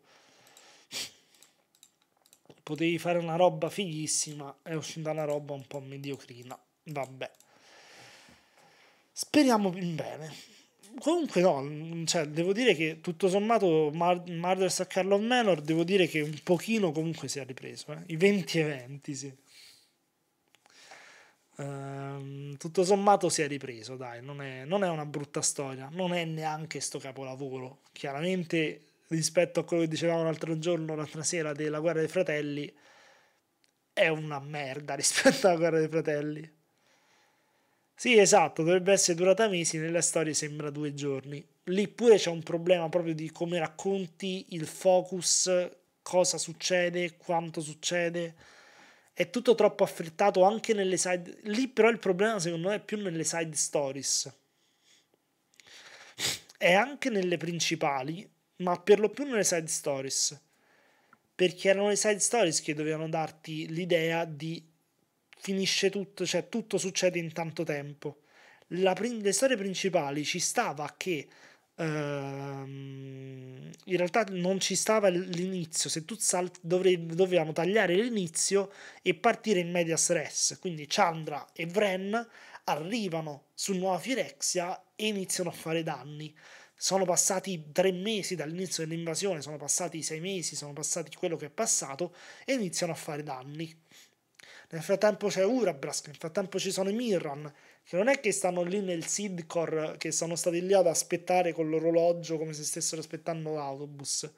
[SPEAKER 1] potevi fare una roba fighissima è uscita una roba un po' mediocrina. Vabbè. Speriamo in bene. Comunque no, cioè, devo dire che tutto sommato Murders a Carlo Menor, devo dire che un pochino comunque si è ripreso. Eh? I 20 eventi sì. Ehm, tutto sommato si è ripreso, dai, non è, non è una brutta storia, non è neanche sto capolavoro. Chiaramente rispetto a quello che dicevamo l'altro giorno, l'altra sera, della guerra dei fratelli, è una merda rispetto alla guerra dei fratelli. Sì, esatto, dovrebbe essere durata mesi, nella storia sembra due giorni. Lì pure c'è un problema proprio di come racconti il focus, cosa succede, quanto succede. È tutto troppo affrettato anche nelle side... Lì però il problema secondo me è più nelle side stories. È anche nelle principali, ma per lo più nelle side stories. Perché erano le side stories che dovevano darti l'idea di finisce tutto, cioè tutto succede in tanto tempo. La, le storie principali ci stava che ehm, in realtà non ci stava l'inizio, se tu salti dovre- dovevamo tagliare l'inizio e partire in medias res, quindi Chandra e Vren arrivano su Nuova Firexia e iniziano a fare danni. Sono passati tre mesi dall'inizio dell'invasione, sono passati sei mesi, sono passati quello che è passato e iniziano a fare danni. Nel frattempo c'è Urabrask, nel frattempo ci sono i Mirran, che non è che stanno lì nel Sidcore, che sono stati lì ad aspettare con l'orologio come se stessero aspettando l'autobus.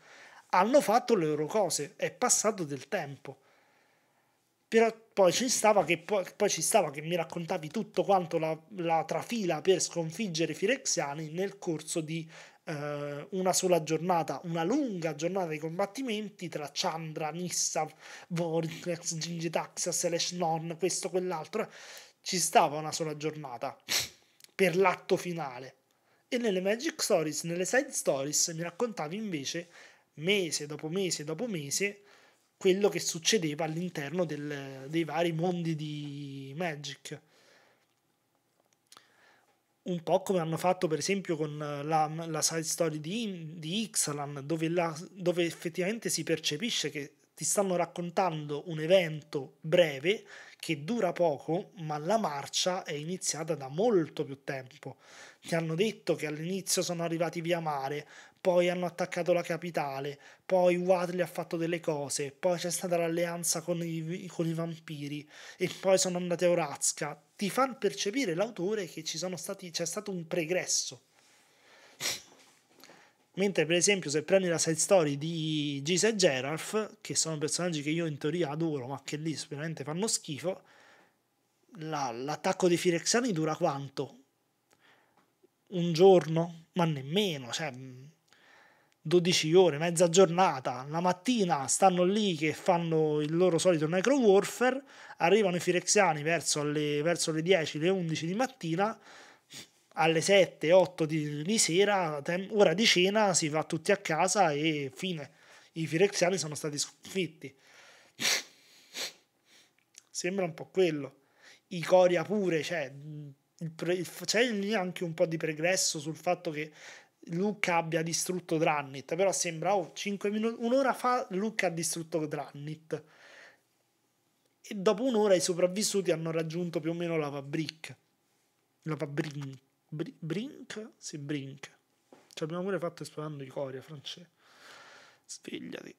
[SPEAKER 1] Hanno fatto le loro cose, è passato del tempo però poi ci stava che, poi, poi ci stava che mi raccontavi tutto quanto la, la trafila per sconfiggere i Firexiani nel corso di eh, una sola giornata, una lunga giornata di combattimenti tra Chandra, Nissa, Vortex, Gingitaxia, Selesh questo, quell'altro. Ci stava una sola giornata per l'atto finale. E nelle Magic Stories, nelle side stories, mi raccontavi invece mese dopo mese dopo mese quello che succedeva all'interno del, dei vari mondi di Magic. Un po' come hanno fatto per esempio con la, la side story di, di Ixalan, dove, la, dove effettivamente si percepisce che ti stanno raccontando un evento breve che dura poco, ma la marcia è iniziata da molto più tempo. Ti hanno detto che all'inizio sono arrivati via mare, poi hanno attaccato la capitale, poi Watley ha fatto delle cose, poi c'è stata l'alleanza con i, con i vampiri e poi sono andate a Orazca. Ti fa percepire l'autore che stati, c'è stato un pregresso. Mentre per esempio se prendi la side story di Gisa e Geralf, che sono personaggi che io in teoria adoro, ma che lì sicuramente fanno schifo, la, l'attacco dei Firexani dura quanto? Un giorno? Ma nemmeno, cioè 12 ore, mezza giornata, la mattina stanno lì che fanno il loro solito necro warfare, arrivano i firexiani verso le, verso le 10, le 11 di mattina, alle 7, 8 di, di sera, tem- ora di cena, si va tutti a casa e fine. I firexiani sono stati sconfitti. Sembra un po' quello. I Coria pure, cioè, pre- c'è lì anche un po' di pregresso sul fatto che Luca abbia distrutto Drannit, però sembra oh, 5 minuti, un'ora fa Luca ha distrutto Drannit e dopo un'ora i sopravvissuti hanno raggiunto più o meno la Fabric. La Fabric. brink? Sì, Brink. Ci abbiamo pure fatto esplorando i Coria, francese. Svegliati.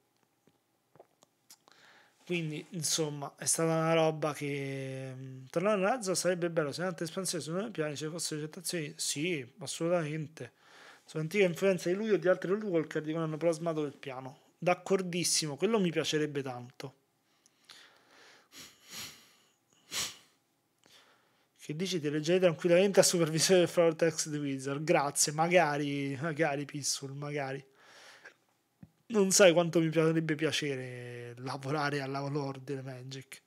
[SPEAKER 1] Quindi, insomma, è stata una roba che... Mm, Tornare a Lazio sarebbe bello se un'altra espansione su nuovi piani se fossero accettazioni. Sì, assolutamente. Su antica influenza di lui o di altri World Walker di hanno plasmato il piano. D'accordissimo, quello mi piacerebbe tanto. Che dici ti leggere tranquillamente a supervisione del Flower Text di Wizard? Grazie, magari, magari Pissul, magari. Non sai quanto mi piacerebbe piacere lavorare alla Lord Magic.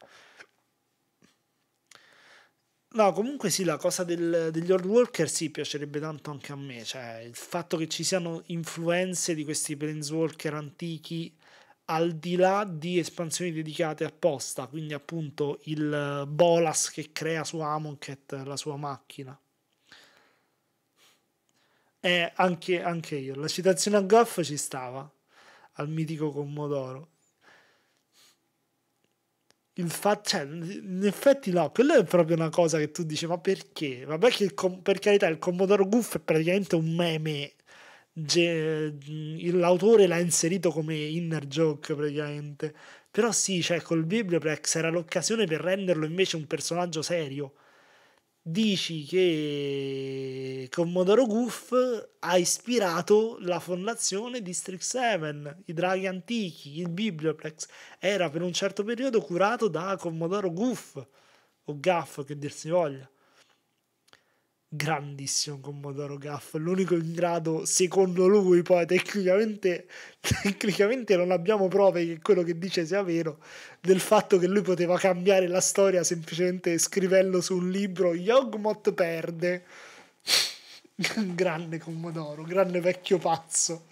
[SPEAKER 1] No, comunque sì, la cosa del, degli old worker sì, piacerebbe tanto anche a me, cioè il fatto che ci siano influenze di questi planeswalker antichi al di là di espansioni dedicate apposta, quindi appunto il Bolas che crea su Amonkhet la sua macchina. E eh, anche, anche io, la citazione a Goff ci stava, al mitico Commodoro il fatto, cioè, in effetti no, quello è proprio una cosa che tu dici, ma perché? Vabbè che com- per carità il Commodore Goof è praticamente un meme, Ge- l'autore l'ha inserito come inner joke praticamente, però sì, cioè col Biblioplex era l'occasione per renderlo invece un personaggio serio, dici che Commodoro Goof ha ispirato la fondazione di Strix 7, i draghi antichi, il Biblioplex, era per un certo periodo curato da Commodoro Goof o Gaff che dir si voglia grandissimo Commodoro Gaff, l'unico in grado, secondo lui, poi tecnicamente, tecnicamente non abbiamo prove che quello che dice sia vero, del fatto che lui poteva cambiare la storia semplicemente scrivendo su un libro Yogmoth perde. grande Commodoro, grande vecchio pazzo.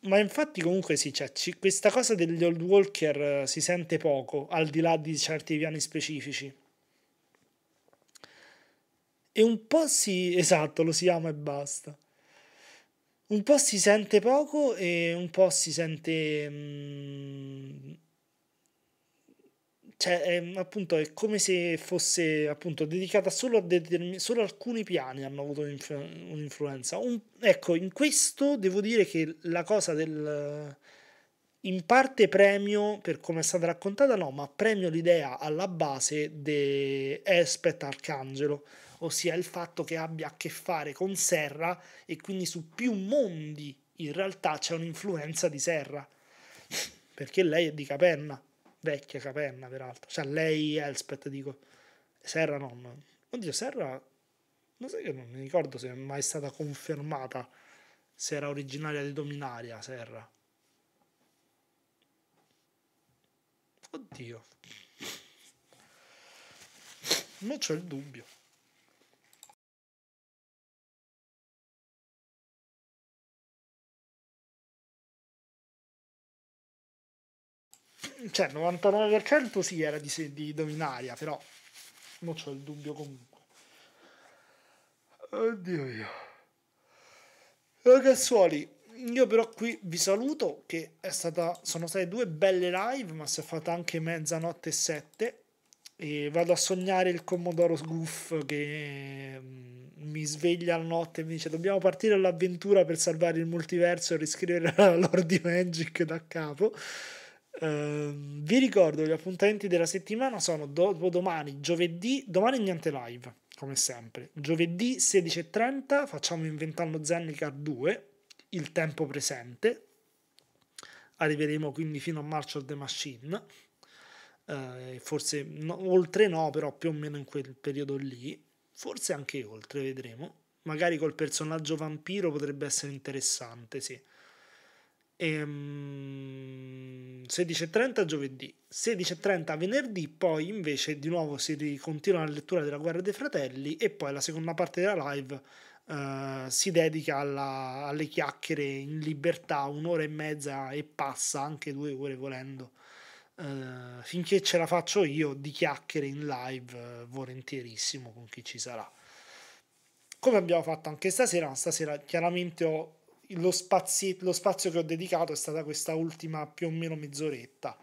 [SPEAKER 1] Ma infatti comunque sì, cioè, ci, questa cosa degli old walker eh, si sente poco, al di là di certi piani specifici e un po' si... esatto, lo si ama e basta. Un po' si sente poco e un po' si sente... Mh, mm, cioè, è, appunto, è come se fosse appunto dedicata solo a determin- solo alcuni piani hanno avuto un'influ- un'influenza. Un, ecco, in questo devo dire che la cosa del in parte premio, per come è stata raccontata, no, ma premio l'idea alla base di Espet Arcangelo, ossia il fatto che abbia a che fare con Serra e quindi su più mondi in realtà c'è un'influenza di Serra, perché lei è di Capenna, vecchia Capenna peraltro, cioè lei Elspeth dico, Serra non, oddio Serra, non so che non mi ricordo se è mai stata confermata se era originaria di Dominaria Serra Oddio. Ma c'è il dubbio. Cioè, il 99% sì era di, di Dominaria, però... Non c'è il dubbio comunque. Oddio mio. Ragazzuoli, io però qui vi saluto che stata, sono state due belle live, ma si è fatta anche mezzanotte e sette e vado a sognare il Commodoro Goof che mm, mi sveglia al notte e mi dice dobbiamo partire all'avventura per salvare il multiverso e riscrivere la Lord di Magic da capo. Uh, vi ricordo gli appuntamenti della settimana sono do- domani, giovedì, domani niente live come sempre, giovedì 16.30 facciamo Inventando Zenica 2 il tempo presente. Arriveremo quindi fino a March of the Machine, eh, forse no, oltre no, però più o meno in quel periodo lì, forse anche oltre, vedremo. Magari col personaggio vampiro potrebbe essere interessante, sì. Ehm, 16.30 giovedì, 16.30 venerdì, poi invece di nuovo si continua la lettura della Guerra dei Fratelli e poi la seconda parte della live eh, si dedica alla, alle chiacchiere in libertà un'ora e mezza e passa, anche due ore volendo. Eh, finché ce la faccio io di chiacchiere in live, eh, volentierissimo con chi ci sarà. Come abbiamo fatto anche stasera, stasera chiaramente ho lo, spazi- lo spazio che ho dedicato è stata questa ultima più o meno mezz'oretta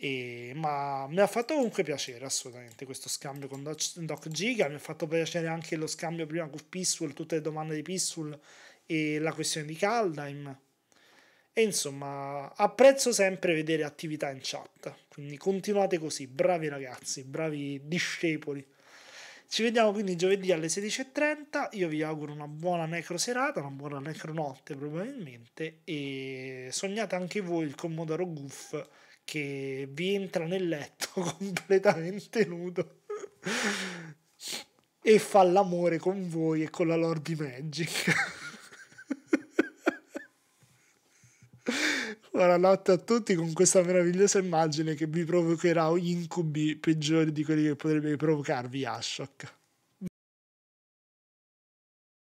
[SPEAKER 1] e, ma mi ha fatto comunque piacere assolutamente questo scambio con Doc, Doc Giga, mi ha fatto piacere anche lo scambio prima con Pissul, tutte le domande di Pissul e la questione di Kaldheim. E insomma, apprezzo sempre vedere attività in chat, quindi continuate così, bravi ragazzi, bravi discepoli. Ci vediamo quindi giovedì alle 16.30, io vi auguro una buona necroserata, una buona necronotte probabilmente e sognate anche voi il Commodoro Goof che vi entra nel letto completamente nudo e fa l'amore con voi e con la Lord Magic. Buonanotte a tutti con questa meravigliosa immagine che vi provocherà incubi peggiori di quelli che potrebbe provocarvi Ashok.